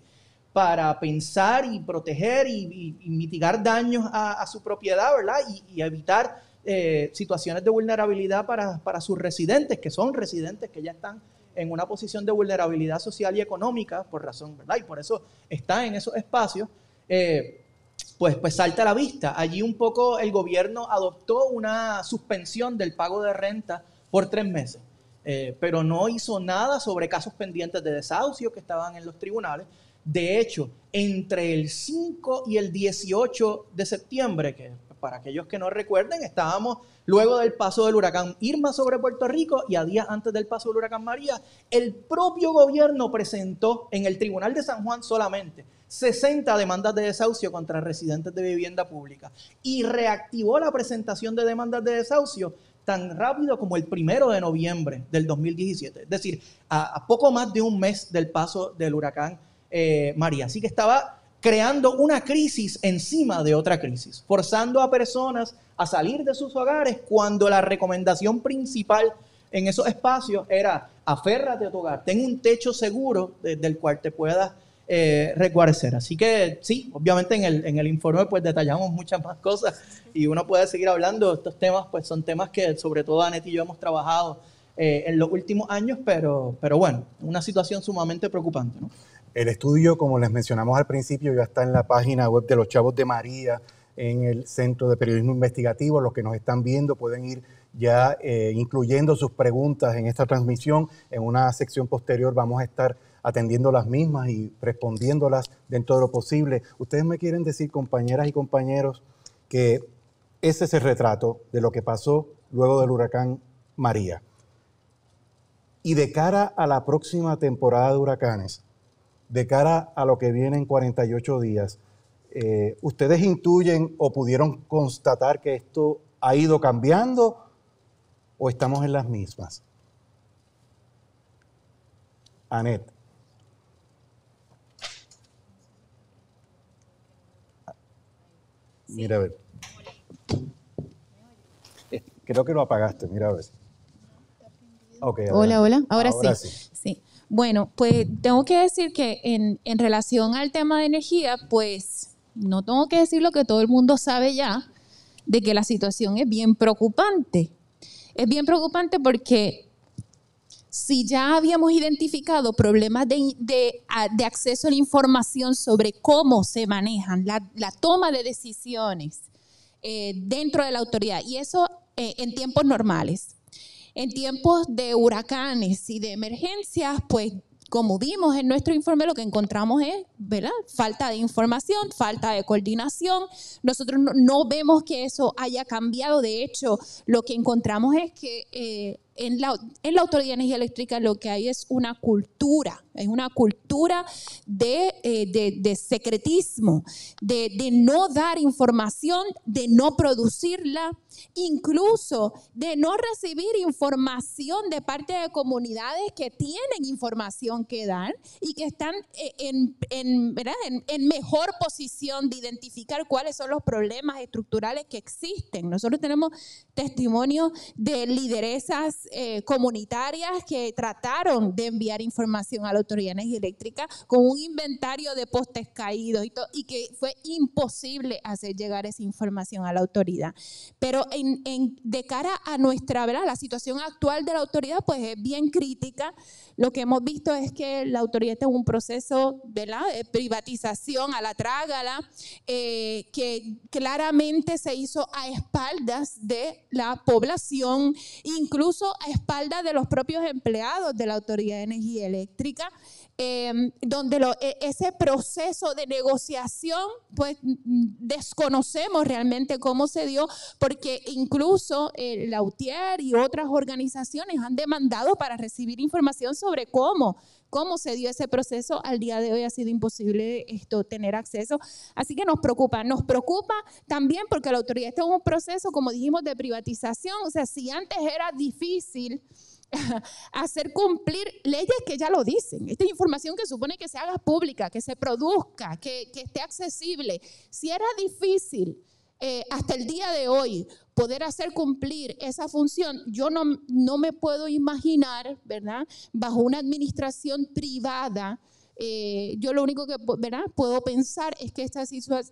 para pensar y proteger y, mitigar daños a, su propiedad, ¿verdad? Y, evitar eh, situaciones de vulnerabilidad para, para sus residentes, que son residentes que ya están en una posición de vulnerabilidad social y económica, por razón, ¿verdad? Y por eso está en esos espacios, eh, pues, pues salta a la vista. Allí un poco el gobierno adoptó una suspensión del pago de renta por tres meses, eh, pero no hizo nada sobre casos pendientes de desahucio que estaban en los tribunales. De hecho, entre el 5 y el 18 de septiembre, que para aquellos que no recuerden, estábamos luego del paso del huracán Irma sobre Puerto Rico y a días antes del paso del huracán María, el propio gobierno presentó en el Tribunal de San Juan solamente 60 demandas de desahucio contra residentes de vivienda pública y reactivó la presentación de demandas de desahucio tan rápido como el primero de noviembre del 2017, es decir, a, poco más de un mes del paso del huracán eh, María. Así que estaba creando una crisis encima de otra crisis, forzando a personas a salir de sus hogares cuando la recomendación principal en esos espacios era aférrate a tu hogar, ten un techo seguro del cual te puedas eh, Así que sí, obviamente en el, informe pues detallamos muchas más cosas y uno puede seguir hablando. de Estos temas pues son temas que sobre todo Anet y yo hemos trabajado eh, en los últimos años, pero, pero bueno, una situación sumamente preocupante. ¿no? El estudio, como les mencionamos al principio, ya está en la página web de los Chavos de María, en el Centro de Periodismo Investigativo. Los que nos están viendo pueden ir ya eh, incluyendo sus preguntas en esta transmisión. En una sección posterior vamos a estar atendiendo las mismas y respondiéndolas dentro de lo posible. Ustedes me quieren decir, compañeras y compañeros, que ese es el retrato de lo que pasó luego del huracán María. Y de cara a la próxima temporada de huracanes, de cara a lo que viene en 48 días, eh, ¿ustedes intuyen o pudieron constatar que esto ha ido cambiando o estamos en las mismas? Anet. Mira a ver. Eh, creo que lo apagaste, mira a ver. hola, hola, ahora, sí. sí. Bueno, pues tengo que decir que en, relación al tema de energía, pues no tengo que decir lo que todo el mundo sabe ya, de que la situación es bien preocupante. Es bien preocupante porque si ya habíamos identificado problemas de, acceso a la información sobre cómo se manejan la, toma de decisiones eh, dentro de la autoridad, y eso eh, en tiempos normales. En tiempos de huracanes y de emergencias, pues como vimos en nuestro informe, lo que encontramos es ¿verdad? falta de información, falta de coordinación. Nosotros no, vemos que eso haya cambiado. De hecho, lo que encontramos es que eh, en la, en la Autoridad de Energía Eléctrica lo que hay es una cultura, es una cultura eh, de, de, secretismo, de, de, no dar información, de no producirla, incluso de no recibir información de parte de comunidades que tienen información que dar y que están eh, en, en, en mejor posición de identificar cuáles son los problemas estructurales que existen. Nosotros tenemos testimonio de lideresas eh, comunitarias que trataron de enviar información a la autoridad eléctrica con un inventario de postes caídos y, y, que fue imposible hacer llegar esa información a la autoridad. Pero en, de cara a nuestra, ¿verdad? La situación actual de la autoridad pues es bien crítica. Lo que hemos visto es que la autoridad es un proceso de privatización a la trágala, eh, que claramente se hizo a espaldas de la población, incluso a espaldas de los propios empleados de la Autoridad de Energía Eléctrica. Em, donde lo, e, ese proceso de negociación, pues desconocemos realmente cómo se dio, porque incluso eh, la Lautier y otras organizaciones han demandado para recibir información sobre cómo cómo se dio ese proceso, al día de hoy ha sido imposible esto, tener acceso. Así que nos preocupa. Nos preocupa también porque la autoridad está en un proceso, como dijimos, de privatización. O sea, si antes era difícil hacer cumplir leyes que ya lo dicen. Esta información que supone que se haga pública, que se produzca, que, esté accesible. Si era difícil eh, hasta el día de hoy poder hacer cumplir esa función, yo no me puedo imaginar, ¿verdad?, bajo una administración privada eh, yo lo único que puedo pensar es que esta,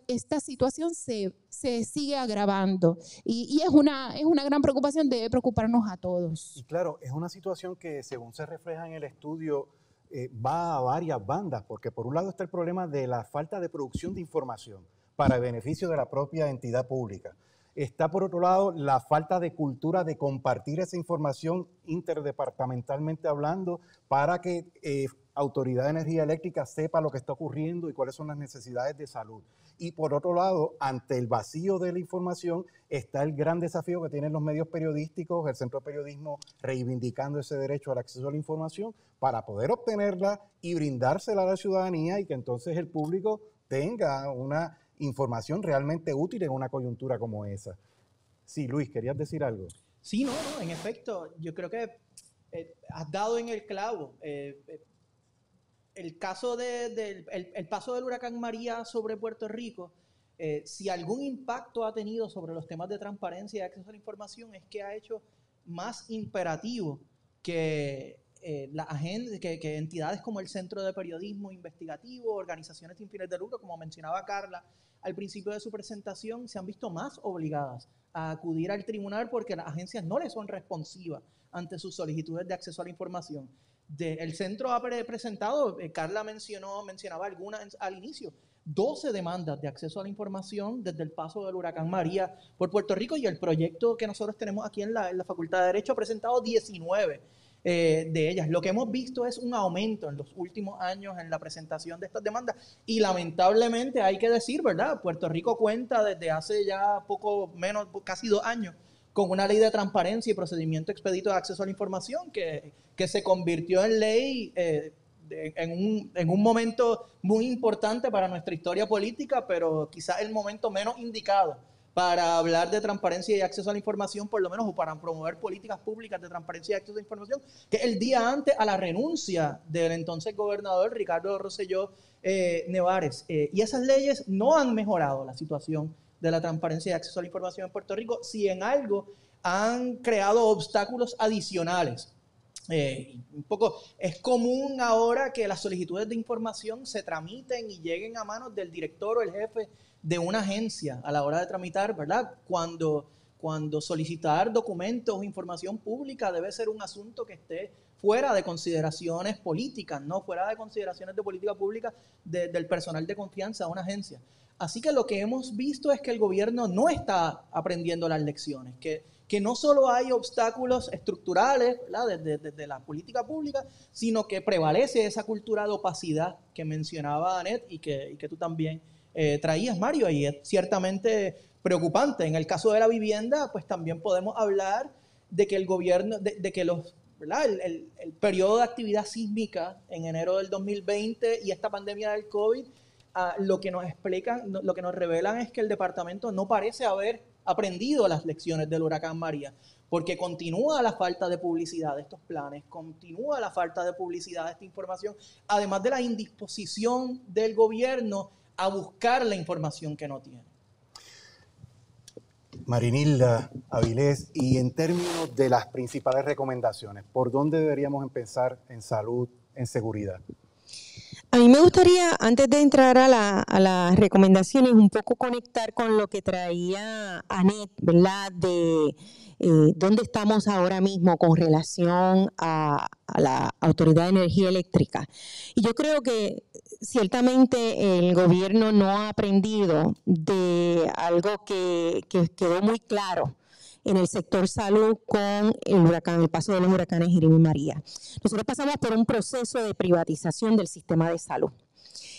esta situación se, sigue agravando y, es, una, es una gran preocupación, debe preocuparnos a todos. Y claro, es una situación que según se refleja en el estudio eh, va a varias bandas, porque por un lado está el problema de la falta de producción de información para el beneficio de la propia entidad pública. Está por otro lado la falta de cultura de compartir esa información interdepartamentalmente hablando para que... Eh, Autoridad de Energía Eléctrica sepa lo que está ocurriendo y cuáles son las necesidades de salud. Y por otro lado, ante el vacío de la información está el gran desafío que tienen los medios periodísticos, el Centro de Periodismo reivindicando ese derecho al acceso a la información para poder obtenerla y brindársela a la ciudadanía y que entonces el público tenga una información realmente útil en una coyuntura como esa. Sí, Luis, ¿querías decir algo? Sí, no, en efecto, yo creo que eh, has dado en el clavo. Eh, eh, el caso del paso del huracán María sobre Puerto Rico, eh, si algún impacto ha tenido sobre los temas de transparencia y acceso a la información, es que ha hecho más imperativo que, eh, que, entidades como el Centro de Periodismo Investigativo, organizaciones sin fines de lucro, como mencionaba Carla al principio de su presentación, se han visto más obligadas a acudir al tribunal porque las agencias no le son responsivas ante sus solicitudes de acceso a la información el centro ha presentado, eh, Carla mencionó, mencionaba algunas al inicio, 12 demandas de acceso a la información desde el paso del huracán María por Puerto Rico y el proyecto que nosotros tenemos aquí en la, Facultad de Derecho ha presentado 19 eh, de ellas. Lo que hemos visto es un aumento en los últimos años en la presentación de estas demandas y lamentablemente hay que decir, ¿verdad? Puerto Rico cuenta desde hace ya poco menos, casi dos años, con una ley de transparencia y procedimiento expedito de acceso a la información que, que se convirtió en ley eh, en, un, en un momento muy importante para nuestra historia política, pero quizás el momento menos indicado para hablar de transparencia y acceso a la información, por lo menos, o para promover políticas públicas de transparencia y acceso a la información, que el día antes a la renuncia del entonces gobernador Ricardo Rosselló eh, Nevares. Eh, y esas leyes no han mejorado la situación de la transparencia y acceso a la información en Puerto Rico, si en algo han creado obstáculos adicionales. Eh, un poco, es común ahora que las solicitudes de información se tramiten y lleguen a manos del director o el jefe de una agencia a la hora de tramitar, ¿verdad? Cuando, cuando solicitar documentos o información pública debe ser un asunto que esté fuera de consideraciones políticas, no fuera de consideraciones de política pública del personal de confianza de una agencia. Así que lo que hemos visto es que el gobierno no está aprendiendo las lecciones, que, que no solo hay obstáculos estructurales desde, la política pública, sino que prevalece esa cultura de opacidad que mencionaba Anet y que, tú también eh, traías, Mario, y es ciertamente preocupante. En el caso de la vivienda, pues también podemos hablar de que el gobierno, de, que los el, el, el, periodo de actividad sísmica en enero del 2020 y esta pandemia del COVID lo que nos explican, lo que nos revelan es que el departamento no parece haber aprendido las lecciones del huracán María, porque continúa la falta de publicidad de estos planes, continúa la falta de publicidad de esta información, además de la indisposición del gobierno a buscar la información que no tiene. Marinilda Avilés, y en términos de las principales recomendaciones, ¿por dónde deberíamos empezar en salud, en seguridad? A mí me gustaría, antes de entrar a, las recomendaciones, un poco conectar con lo que traía Anet, ¿verdad? De eh, dónde estamos ahora mismo con relación a, la Autoridad de Energía Eléctrica. Y yo creo que ciertamente el gobierno no ha aprendido de algo que quedó muy claro en el sector salud con el huracán, el paso de los huracanes Jeremy y María. Nosotros pasamos por un proceso de privatización del sistema de salud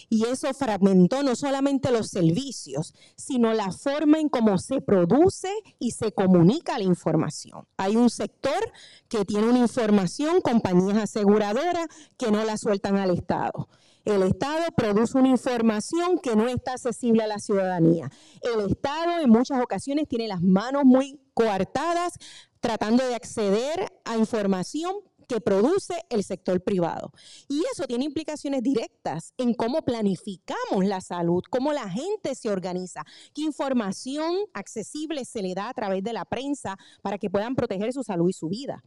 y eso fragmentó no solamente los servicios, sino la forma en cómo se produce y se comunica la información. Hay un sector que tiene una información, compañías aseguradoras, que no la sueltan al Estado. El Estado produce una información que no está accesible a la ciudadanía. El Estado en muchas ocasiones tiene las manos muy coartadas, tratando de acceder a información que produce el sector privado. Y eso tiene implicaciones directas en cómo planificamos la salud, cómo la gente se organiza, qué información accesible se le da a través de la prensa para que puedan proteger su salud y su vida.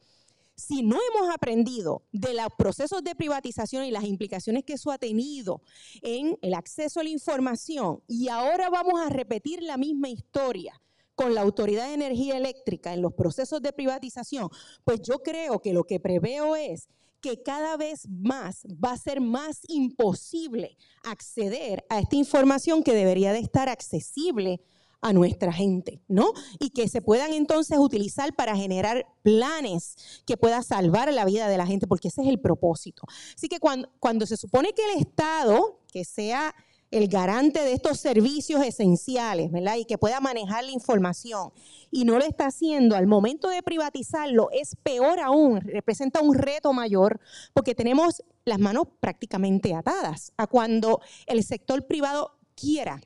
Si no hemos aprendido de los procesos de privatización y las implicaciones que eso ha tenido en el acceso a la información y ahora vamos a repetir la misma historia, con la Autoridad de Energía Eléctrica en los procesos de privatización, pues yo creo que lo que preveo es que cada vez más va a ser más imposible acceder a esta información que debería de estar accesible a nuestra gente, ¿no? Y que se puedan entonces utilizar para generar planes que puedan salvar la vida de la gente, porque ese es el propósito. Así que cuando, cuando se supone que el Estado, que sea el garante de estos servicios esenciales, ¿verdad? Y que pueda manejar la información y no lo está haciendo, al momento de privatizarlo es peor aún, representa un reto mayor porque tenemos las manos prácticamente atadas a cuando el sector privado quiera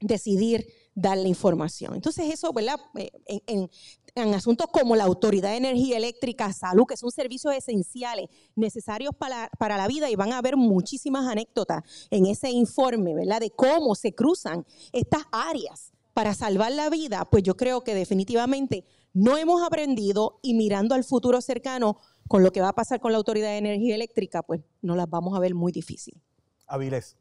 decidir la información. Entonces eso, ¿verdad? Eh, en, asuntos como la Autoridad de Energía Eléctrica, Salud, que son servicios esenciales, necesarios para, la vida, y van a haber muchísimas anécdotas en ese informe, ¿verdad? De cómo se cruzan estas áreas para salvar la vida, pues yo creo que definitivamente no hemos aprendido y mirando al futuro cercano con lo que va a pasar con la Autoridad de Energía Eléctrica, pues no las vamos a ver muy difícil. Avilés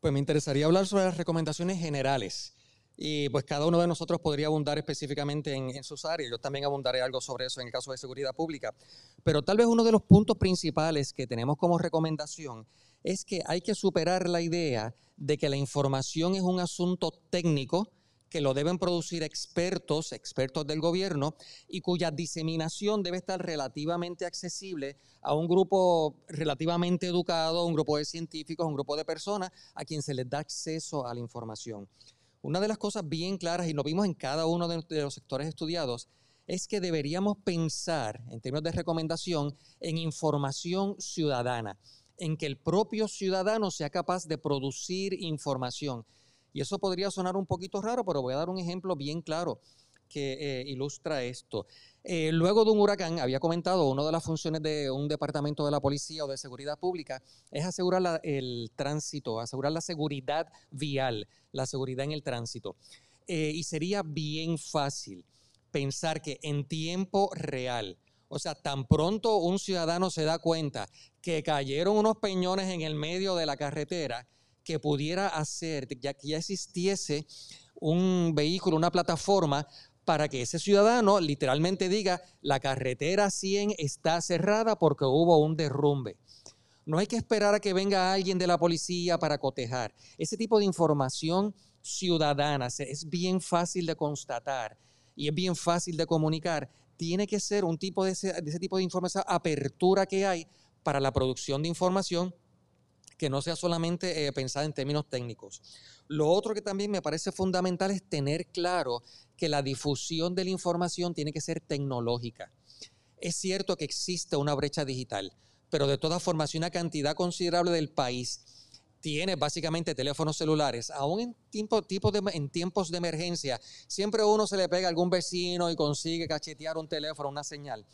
pues me interesaría hablar sobre las recomendaciones generales. Y pues cada uno de nosotros podría abundar específicamente en, sus áreas. Yo también abundaré algo sobre eso en el caso de seguridad pública. Pero tal vez uno de los puntos principales que tenemos como recomendación es que hay que superar la idea de que la información es un asunto técnico que lo deben producir expertos, expertos del gobierno, y cuya diseminación debe estar relativamente accesible a un grupo relativamente educado, un grupo de científicos, un grupo de personas a quien se les da acceso a la información. Una de las cosas bien claras, y lo vimos en cada uno de los sectores estudiados, es que deberíamos pensar, en términos de recomendación, en información ciudadana, en que el propio ciudadano sea capaz de producir información y eso podría sonar un poquito raro, pero voy a dar un ejemplo bien claro que eh, ilustra esto. Eh, luego de un huracán, había comentado, una de las funciones de un departamento de la policía o de seguridad pública es asegurar el tránsito, asegurar la seguridad vial, la seguridad en el tránsito. Eh, y sería bien fácil pensar que en tiempo real, o sea, tan pronto un ciudadano se da cuenta que cayeron unos peñones en el medio de la carretera, que pudiera hacer, ya que ya existiese un vehículo, una plataforma para que ese ciudadano literalmente diga, la carretera 100 está cerrada porque hubo un derrumbe. No hay que esperar a que venga alguien de la policía para cotejar. Ese tipo de información ciudadana es bien fácil de constatar y es bien fácil de comunicar. Tiene que ser un tipo de ese, tipo de información, apertura que hay para la producción de información que no sea solamente eh, pensada en términos técnicos. Lo otro que también me parece fundamental es tener claro que la difusión de la información tiene que ser tecnológica. Es cierto que existe una brecha digital, pero de todas formas, si una cantidad considerable del país tiene básicamente teléfonos celulares, aún en, en tiempos de emergencia, siempre uno se le pega a algún vecino y consigue cachetear un teléfono, una señal.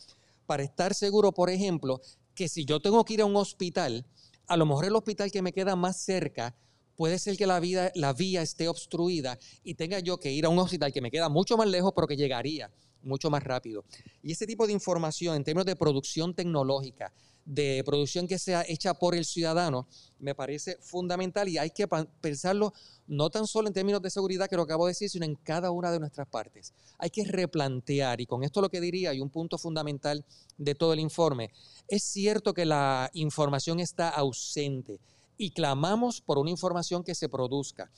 Para estar seguro, por ejemplo, que si yo tengo que ir a un hospital, a lo mejor el hospital que me queda más cerca puede ser que la, vida, la vía esté obstruida y tenga yo que ir a un hospital que me queda mucho más lejos, pero que llegaría mucho más rápido. Y ese tipo de información en términos de producción tecnológica, de producción que sea hecha por el ciudadano, me parece fundamental y hay que pensarlo no tan solo en términos de seguridad, que lo acabo de decir, sino en cada una de nuestras partes. Hay que replantear, y con esto lo que diría, y un punto fundamental de todo el informe, es cierto que la información está ausente y clamamos por una información que se produzca,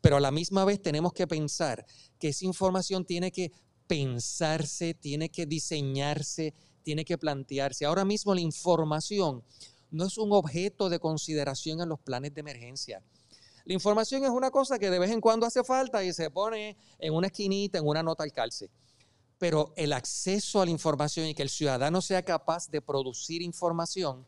pero a la misma vez tenemos que pensar que esa información tiene que pensarse, tiene que diseñarse, tiene que plantearse. Ahora mismo la información no es un objeto de consideración en los planes de emergencia. La información es una cosa que de vez en cuando hace falta y se pone en una esquinita, en una nota al calce. Pero el acceso a la información y que el ciudadano sea capaz de producir información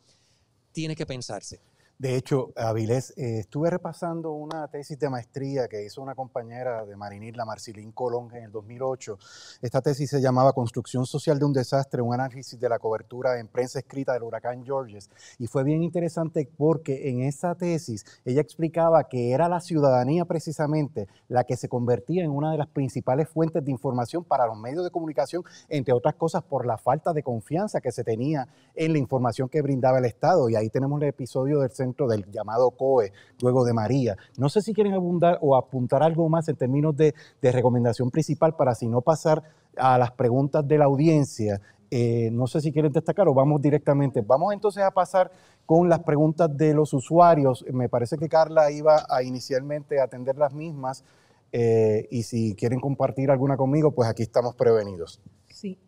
tiene que pensarse. De hecho, Avilés, eh, estuve repasando una tesis de maestría que hizo una compañera de la Marcilín Colón, en el 2008. Esta tesis se llamaba Construcción Social de un Desastre, un análisis de la cobertura en prensa escrita del huracán Georges. Y fue bien interesante porque en esa tesis ella explicaba que era la ciudadanía precisamente la que se convertía en una de las principales fuentes de información para los medios de comunicación, entre otras cosas por la falta de confianza que se tenía en la información que brindaba el Estado. Y ahí tenemos el episodio del Centro del llamado COE, luego de María. No sé si quieren abundar o apuntar algo más en términos de, de recomendación principal para si no pasar a las preguntas de la audiencia. Eh, no sé si quieren destacar o vamos directamente. Vamos entonces a pasar con las preguntas de los usuarios. Me parece que Carla iba a inicialmente atender las mismas eh, y si quieren compartir alguna conmigo, pues aquí estamos prevenidos. Sí.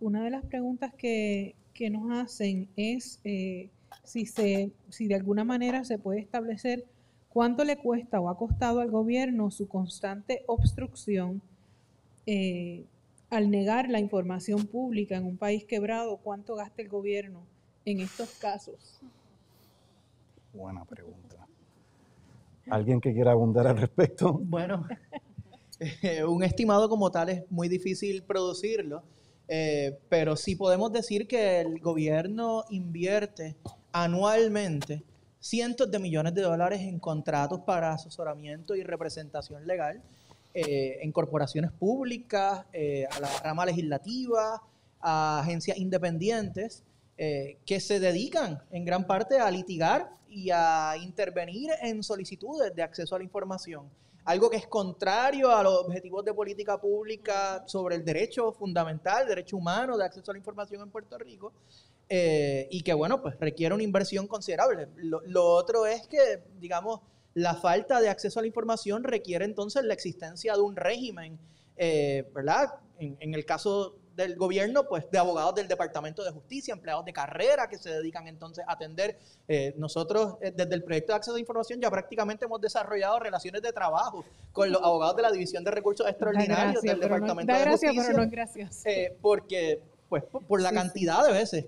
Una de las preguntas que, que nos hacen es eh, si, se, si de alguna manera se puede establecer cuánto le cuesta o ha costado al gobierno su constante obstrucción eh, al negar la información pública en un país quebrado, cuánto gasta el gobierno en estos casos. Buena pregunta. ¿Alguien que quiera abundar al respecto? Bueno, eh, un estimado como tal es muy difícil producirlo, eh, pero sí podemos decir que el gobierno invierte anualmente cientos de millones de dólares en contratos para asesoramiento y representación legal eh, en corporaciones públicas, eh, a la rama legislativa, a agencias independientes eh, que se dedican en gran parte a litigar y a intervenir en solicitudes de acceso a la información. Algo que es contrario a los objetivos de política pública sobre el derecho fundamental, derecho humano de acceso a la información en Puerto Rico. Eh, y que, bueno, pues requiere una inversión considerable. Lo, otro es que, digamos, la falta de acceso a la información requiere entonces la existencia de un régimen, eh, ¿verdad? En, el caso del gobierno, pues de abogados del Departamento de Justicia, empleados de carrera que se dedican entonces a atender. Eh, nosotros desde el proyecto de acceso a información ya prácticamente hemos desarrollado relaciones de trabajo con los abogados de la División de Recursos Extraordinarios del Departamento de Justicia. Pero no porque pues por, la cantidad de veces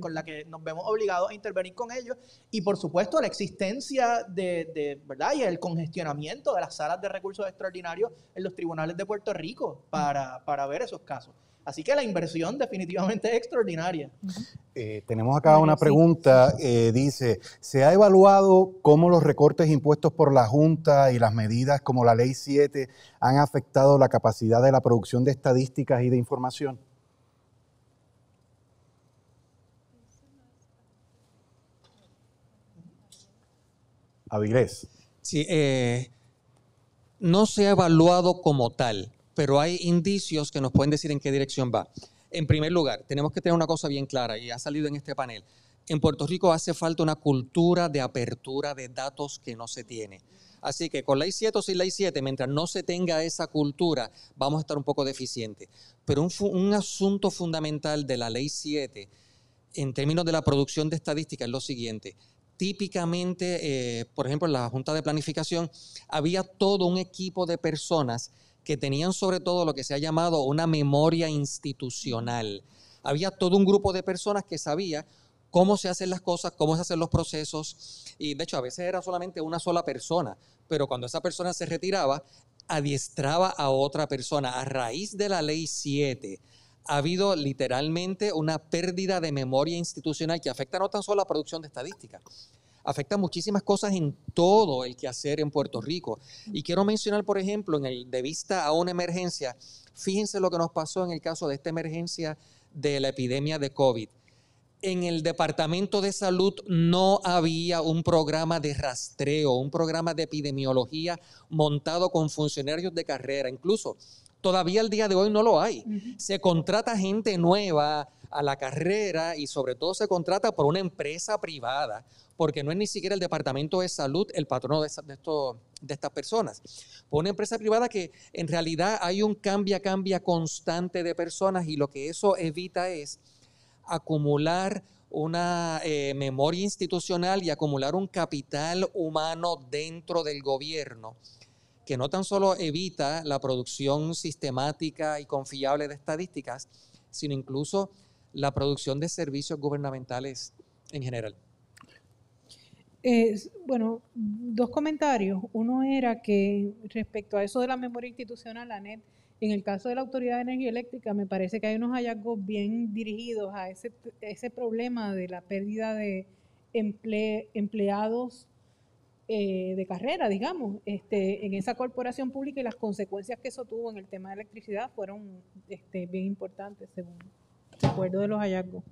con la que nos vemos obligados a intervenir con ellos y por supuesto la existencia de, ¿verdad? Y el congestionamiento de las salas de recursos extraordinarios en los tribunales de Puerto Rico para, ver esos casos. Así que la inversión definitivamente es extraordinaria. Eh, tenemos acá una pregunta, eh, dice, ¿se ha evaluado cómo los recortes impuestos por la Junta y las medidas como la Ley 7 han afectado la capacidad de la producción de estadísticas y de información? Sí, eh, no se ha evaluado como tal, pero hay indicios que nos pueden decir en qué dirección va. En primer lugar, tenemos que tener una cosa bien clara y ha salido en este panel. En Puerto Rico hace falta una cultura de apertura de datos que no se tiene. Así que con ley 7 o sin ley 7, mientras no se tenga esa cultura, vamos a estar un poco deficientes. Pero un, un asunto fundamental de la ley 7 en términos de la producción de estadística es lo siguiente típicamente, eh, por ejemplo, en la Junta de Planificación, había todo un equipo de personas que tenían sobre todo lo que se ha llamado una memoria institucional. Había todo un grupo de personas que sabía cómo se hacen las cosas, cómo se hacen los procesos, y de hecho a veces era solamente una sola persona, pero cuando esa persona se retiraba, adiestraba a otra persona a raíz de la ley 7 ha habido literalmente una pérdida de memoria institucional que afecta no tan solo a la producción de estadísticas, afecta muchísimas cosas en todo el quehacer en Puerto Rico. Y quiero mencionar, por ejemplo, en el de vista a una emergencia, fíjense lo que nos pasó en el caso de esta emergencia de la epidemia de COVID. En el Departamento de Salud no había un programa de rastreo, un programa de epidemiología montado con funcionarios de carrera. Incluso Todavía al día de hoy no lo hay. Se contrata gente nueva a la carrera y sobre todo se contrata por una empresa privada, porque no es ni siquiera el Departamento de Salud el patrono de, estas personas. Por una empresa privada que en realidad hay un cambia, cambia constante de personas y lo que eso evita es acumular una eh, memoria institucional y acumular un capital humano dentro del gobierno que no tan solo evita la producción sistemática y confiable de estadísticas, sino incluso la producción de servicios gubernamentales en general. bueno, dos comentarios. Uno era que respecto a eso de la memoria institucional, ANET, en el caso de la Autoridad de Energía Eléctrica, me parece que hay unos hallazgos bien dirigidos a ese, problema de la pérdida de empleados eh, de carrera, digamos, este, en esa corporación pública y las consecuencias que eso tuvo en el tema de electricidad fueron este, bien importantes, según recuerdo de los hallazgos.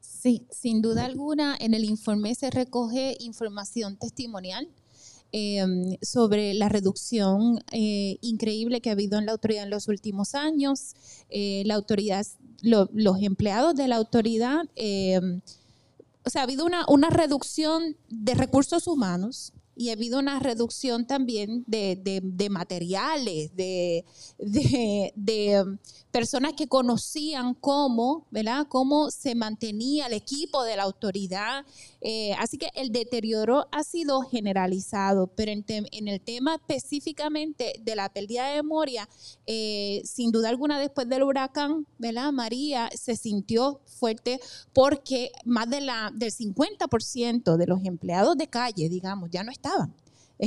Sí, sin duda alguna, en el informe se recoge información testimonial em, sobre la reducción eh, increíble que ha habido en la autoridad en los últimos años. Eh, la autoridad, los empleados de la autoridad em, o sea, ha habido una, una reducción de recursos humanos y ha habido una reducción también de, materiales, de, de, um, personas que conocían cómo, ¿verdad? Cómo se mantenía el equipo de la autoridad. Eh, así que el deterioro ha sido generalizado, pero en, en el tema específicamente de la pérdida de memoria, eh, sin duda alguna después del huracán, ¿verdad? María se sintió fuerte porque más de la, del 50% de los empleados de calle, digamos, ya no están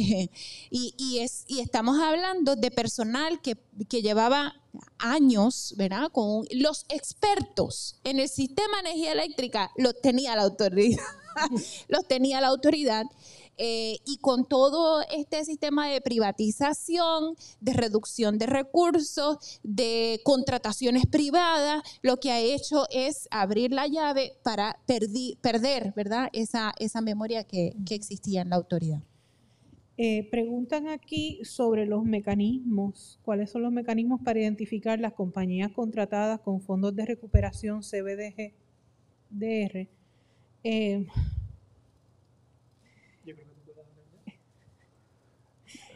y, estamos hablando de personal que, llevaba años, ¿verdad? Con los expertos en el sistema de energía eléctrica los tenía la autoridad, los tenía la autoridad. Eh, y con todo este sistema de privatización, de reducción de recursos, de contrataciones privadas, lo que ha hecho es abrir la llave para perder, ¿verdad? Esa, esa memoria que existía en la autoridad. Eh, preguntan aquí sobre los mecanismos, cuáles son los mecanismos para identificar las compañías contratadas con fondos de recuperación CBDG DR. Em,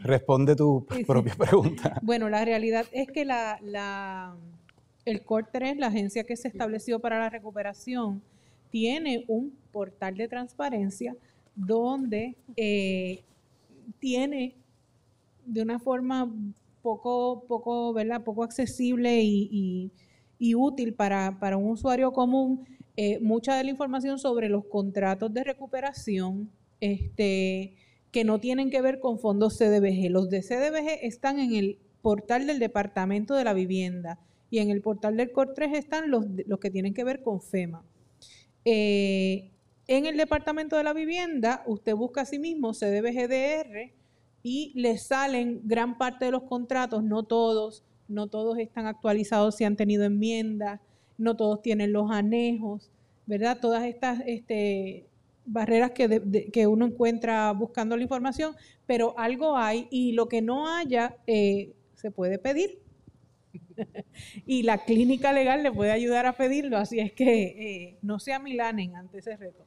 Responde tu propia pregunta. Bueno, la realidad es que la, el cort 3, la agencia que se estableció para la recuperación, tiene un portal de transparencia donde eh, tiene de una forma poco, poco, ¿verdad? poco accesible y, útil para, un usuario común eh, mucha de la información sobre los contratos de recuperación este, que no tienen que ver con fondos CDBG. Los de CDBG están en el portal del Departamento de la Vivienda y en el portal del COR3 están los, los que tienen que ver con FEMA. Eh, en el Departamento de la Vivienda, usted busca a sí mismo GDR y le salen gran parte de los contratos, no todos, no todos están actualizados si han tenido enmiendas, no todos tienen los anejos, ¿verdad? Todas estas este, barreras que, uno encuentra buscando la información, pero algo hay y lo que no haya eh, se puede pedir y la clínica legal le puede ayudar a pedirlo, así es que eh, no se amilanen ante ese reto.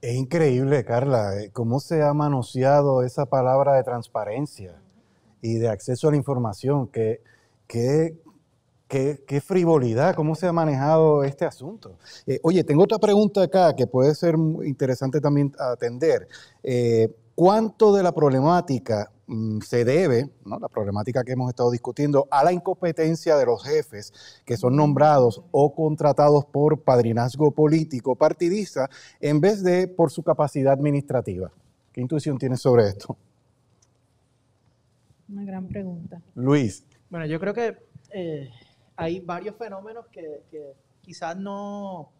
Es increíble, Carla, eh, cómo se ha manoseado esa palabra de transparencia y de acceso a la información, Qué, frivolidad, cómo se ha manejado este asunto. Eh, oye, tengo otra pregunta acá que puede ser interesante también atender. ¿Cuánto de la problemática Mm, se debe, la problemática que hemos estado discutiendo, a la incompetencia de los jefes que son nombrados o contratados por padrinazgo político partidista en vez de por su capacidad administrativa. ¿Qué intuición tienes sobre esto? Una gran pregunta. Luis. Bueno, yo creo que eh, hay varios fenómenos que quizás no,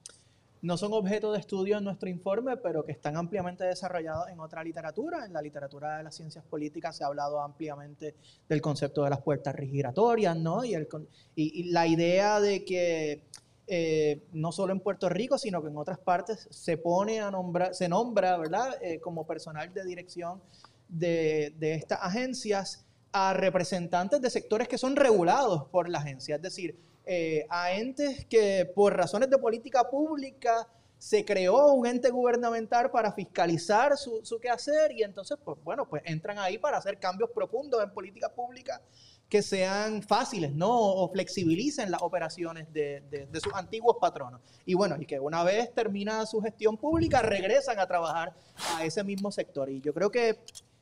no son objeto de estudio en nuestro informe, pero que están ampliamente desarrollados en otra literatura. En la literatura de las ciencias políticas se ha hablado ampliamente del concepto de las puertas regiratorias, ¿no? Y, la idea de que eh, no solo en Puerto Rico, sino que en otras partes se pone a nombrar, se nombra, ¿verdad?, eh, como personal de dirección de, de estas agencias a representantes de sectores que son regulados por la agencia. Es decir, eh, a entes que por razones de política pública se creó un ente gubernamental para fiscalizar su, quehacer y entonces, pues bueno, pues entran ahí para hacer cambios profundos en política pública que sean fáciles, ¿no? O flexibilicen las operaciones de, sus antiguos patronos. Y bueno, y que una vez terminada su gestión pública, regresan a trabajar a ese mismo sector. Y yo creo que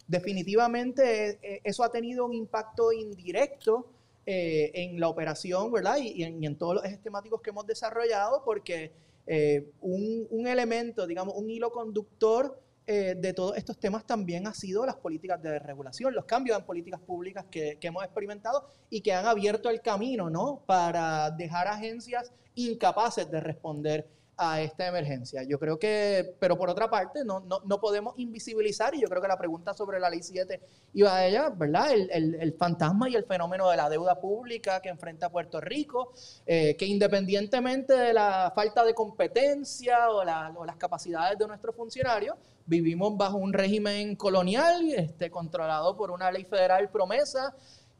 definitivamente eh, eh, eso ha tenido un impacto indirecto eh, en la operación, ¿verdad? Y, en, todos los ejes temáticos que hemos desarrollado, porque eh, un, elemento, digamos, un hilo conductor eh, de todos estos temas también ha sido las políticas de regulación, los cambios en políticas públicas que, hemos experimentado y que han abierto el camino, Para dejar agencias incapaces de responder a esta emergencia. Yo creo que, pero por otra parte, no, podemos invisibilizar, y yo creo que la pregunta sobre la ley 7 iba a ella, ¿verdad? El, fantasma y el fenómeno de la deuda pública que enfrenta Puerto Rico, eh, que independientemente de la falta de competencia o, las capacidades de nuestros funcionarios, vivimos bajo un régimen colonial este, controlado por una ley federal promesa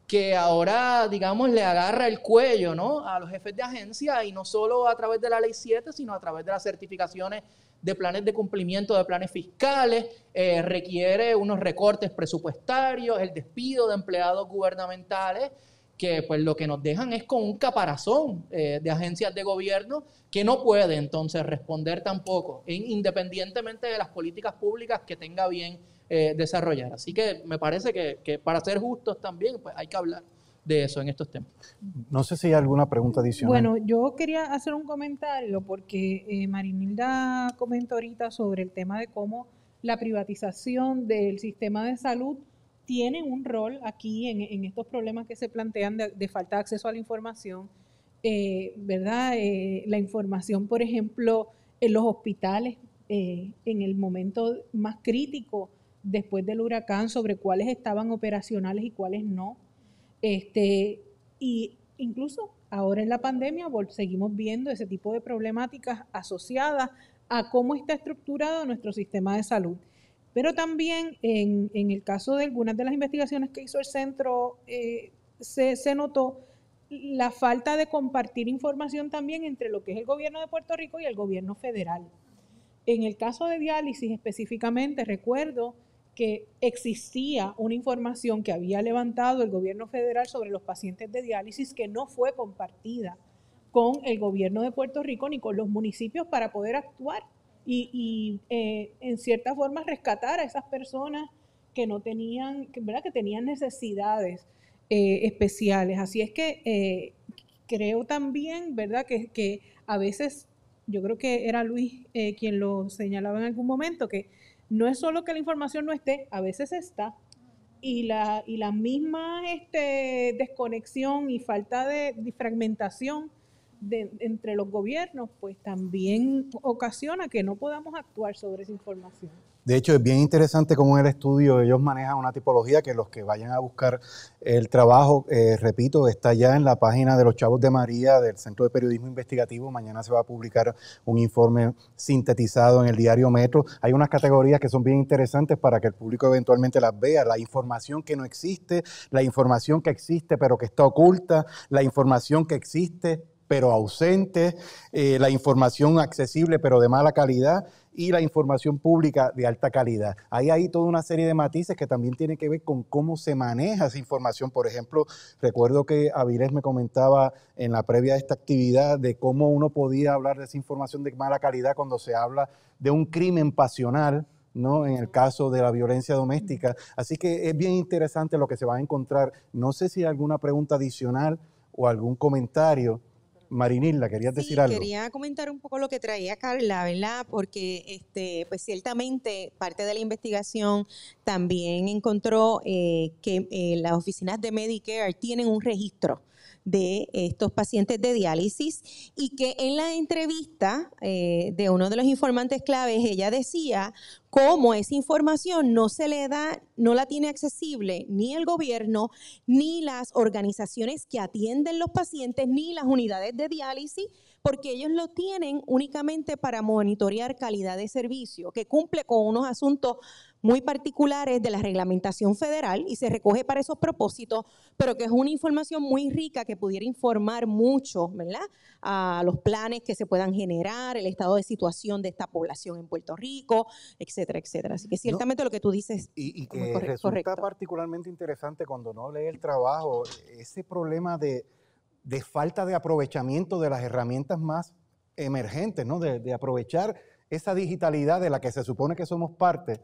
que ahora, digamos, le agarra el cuello a los jefes de agencia y no solo a través de la ley 7, sino a través de las certificaciones de planes de cumplimiento de planes fiscales, eh, requiere unos recortes presupuestarios, el despido de empleados gubernamentales, que pues lo que nos dejan es con un caparazón eh, de agencias de gobierno que no puede entonces responder tampoco, independientemente de las políticas públicas que tenga bien eh, desarrollar. Así que me parece que, para ser justos también, pues hay que hablar de eso en estos temas. No sé si hay alguna pregunta adicional. Bueno, yo quería hacer un comentario porque eh, Marinilda comentó ahorita sobre el tema de cómo la privatización del sistema de salud tiene un rol aquí en, estos problemas que se plantean de, falta de acceso a la información, eh, ¿verdad? la información, por ejemplo, en los hospitales, en el momento más crítico, después del huracán sobre cuáles estaban operacionales y cuáles no. Este, y incluso ahora en la pandemia seguimos viendo ese tipo de problemáticas asociadas a cómo está estructurado nuestro sistema de salud. Pero también en, el caso de algunas de las investigaciones que hizo el centro, eh, se, se notó la falta de compartir información también entre lo que es el gobierno de Puerto Rico y el gobierno federal. En el caso de diálisis específicamente, recuerdo que existía una información que había levantado el gobierno federal sobre los pacientes de diálisis que no fue compartida con el gobierno de Puerto Rico ni con los municipios para poder actuar y, eh, en cierta forma rescatar a esas personas que no tenían, ¿verdad? que tenían necesidades eh, especiales. Así es que eh, creo también, ¿verdad?, que, a veces, yo creo que era Luis quien lo señalaba en algún momento, que no es solo que la información no esté, a veces está. Y la, y la misma este, desconexión y falta de, fragmentación entre los gobiernos, pues también ocasiona que no podamos actuar sobre esa información. De hecho, es bien interesante cómo en el estudio ellos manejan una tipología que los que vayan a buscar el trabajo, eh, repito, está ya en la página de los Chavos de María del Centro de Periodismo Investigativo. Mañana se va a publicar un informe sintetizado en el diario Metro. Hay unas categorías que son bien interesantes para que el público eventualmente las vea. La información que no existe, la información que existe pero que está oculta, la información que existe pero ausente, eh, la información accesible pero de mala calidad y la información pública de alta calidad. Ahí hay toda una serie de matices que también tienen que ver con cómo se maneja esa información. Por ejemplo, recuerdo que Avilés me comentaba en la previa de esta actividad de cómo uno podía hablar de esa información de mala calidad cuando se habla de un crimen pasional, ¿no? En el caso de la violencia doméstica. Así que es bien interesante lo que se va a encontrar. No sé si hay alguna pregunta adicional o algún comentario la querías decir algo. Quería comentar un poco lo que traía Carla, ¿verdad? Porque este, pues ciertamente parte de la investigación también encontró eh, que eh, las oficinas de Medicare tienen un registro de estos pacientes de diálisis y que en la entrevista eh, de uno de los informantes claves ella decía cómo esa información no se le da, no la tiene accesible ni el gobierno, ni las organizaciones que atienden los pacientes, ni las unidades de diálisis, porque ellos lo tienen únicamente para monitorear calidad de servicio, que cumple con unos asuntos muy particulares de la reglamentación federal y se recoge para esos propósitos, pero que es una información muy rica que pudiera informar mucho, ¿verdad? A los planes que se puedan generar, el estado de situación de esta población en Puerto Rico, etcétera, etcétera. Así que ciertamente lo que tú dices y, y que es resulta particularmente interesante cuando no lee el trabajo ese problema de, falta de aprovechamiento de las herramientas más emergentes, ¿no? de aprovechar esa digitalidad de la que se supone que somos parte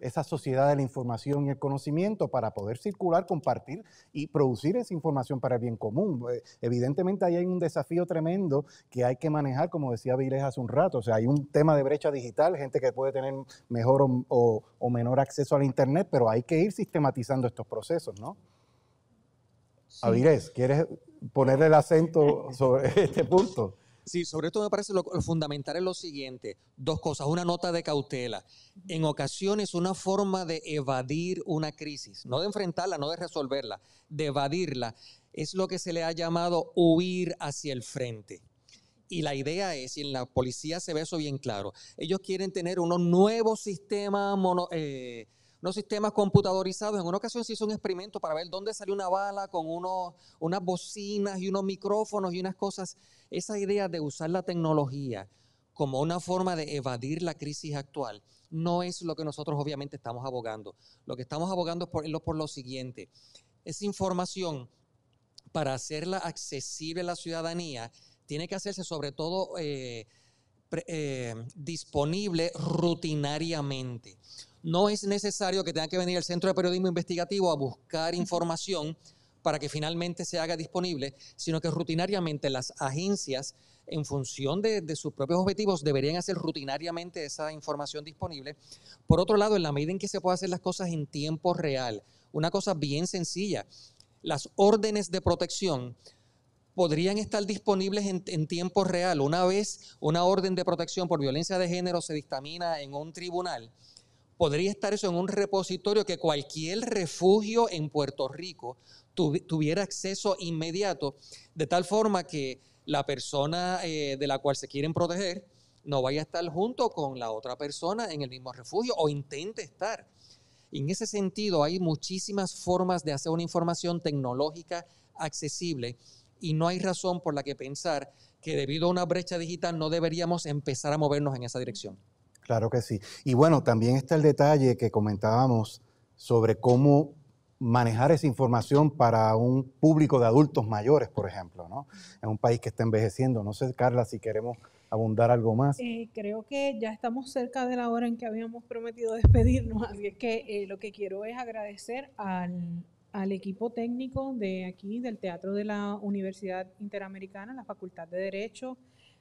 esa sociedad de la información y el conocimiento para poder circular, compartir y producir esa información para el bien común. Eh, evidentemente ahí hay un desafío tremendo que hay que manejar, como decía Viles hace un rato, o sea, hay un tema de brecha digital, gente que puede tener mejor o, menor acceso al Internet, pero hay que ir sistematizando estos procesos, ¿no? Sí. ¿quieres poner el acento sobre este punto? Sí, sobre todo me parece lo, fundamental es lo siguiente. Dos cosas. Una nota de cautela. En ocasiones una forma de evadir una crisis, no de enfrentarla, no de resolverla, de evadirla, es lo que se le ha llamado huir hacia el frente. Y la idea es, y en la policía se ve eso bien claro, ellos quieren tener unos nuevos sistemas mono, eh, no sistemas computadorizados. En una ocasión se hizo un experimento para ver dónde salió una bala con unas bocinas y unos micrófonos y unas cosas. Esa idea de usar la tecnología como una forma de evadir la crisis actual no es lo que nosotros obviamente estamos abogando. Lo que estamos abogando es por, lo siguiente. Esa información, para hacerla accesible a la ciudadanía, tiene que hacerse sobre todo... Eh, eh, disponible rutinariamente no es necesario que tenga que venir el Centro de Periodismo Investigativo a buscar información para que finalmente se haga disponible, sino que rutinariamente las agencias, en función de, sus propios objetivos, deberían hacer rutinariamente esa información disponible. Por otro lado, en la medida en que se puede hacer las cosas en tiempo real, una cosa bien sencilla, las órdenes de protección podrían estar disponibles en, en, tiempo real. Una vez una orden de protección por violencia de género se dictamina en un tribunal, podría estar eso en un repositorio que cualquier refugio en Puerto Rico tuviera acceso inmediato, de tal forma que la persona eh, de la cual se quieren proteger no vaya a estar junto con la otra persona en el mismo refugio o intente estar. en ese sentido hay muchísimas formas de hacer una información tecnológica accesible y no hay razón por la que pensar que debido a una brecha digital no deberíamos empezar a movernos en esa dirección. Claro que sí. Y bueno, también está el detalle que comentábamos sobre cómo manejar esa información para un público de adultos mayores, por ejemplo, ¿no? En un país que está envejeciendo. No sé, Carla, si queremos abundar algo más. Eh, creo que ya estamos cerca de la hora en que habíamos prometido despedirnos, así es que eh, lo que quiero es agradecer al, al equipo técnico de aquí, del Teatro de la Universidad Interamericana, la Facultad de Derecho,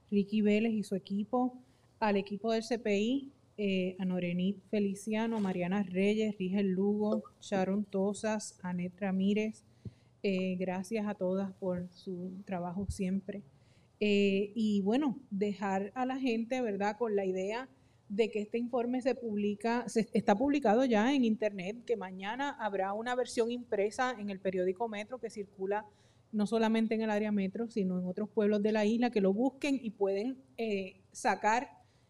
Ricky Vélez y su equipo, al equipo del CPI, eh, a Norenit Feliciano, Mariana Reyes, Rigel Lugo, Sharon Tosas, Anet Ramírez. Eh, gracias a todas por su trabajo siempre. Eh, y bueno, dejar a la gente, ¿verdad?, con la idea de que este informe se publica, se, está publicado ya en internet, que mañana habrá una versión impresa en el periódico Metro que circula no solamente en el área metro, sino en otros pueblos de la isla, que lo busquen y pueden sacar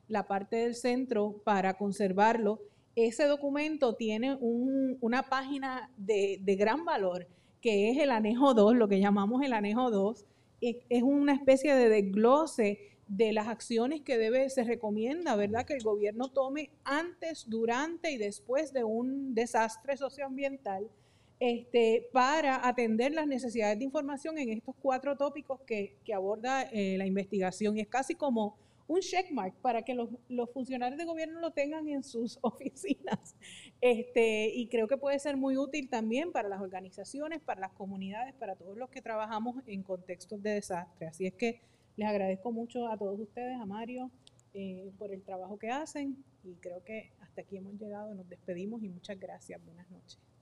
la parte del centro para conservarlo. Ese documento tiene una página de, gran valor, que es el anejo 2, lo que llamamos el anejo 2. Es una especie de desglose de las acciones que debe, se recomienda, ¿verdad?, que el gobierno tome antes, durante y después de un desastre socioambiental. Este, para atender las necesidades de información en estos cuatro tópicos que, aborda eh, la investigación. Y es casi como un checkmark para que los, funcionarios de gobierno lo tengan en sus oficinas. Este, y creo que puede ser muy útil también para las organizaciones, para las comunidades, para todos los que trabajamos en contextos de desastre. Así es que les agradezco mucho a todos ustedes, a Mario, eh, por el trabajo que hacen y creo que hasta aquí hemos llegado, nos despedimos y muchas gracias. Buenas noches.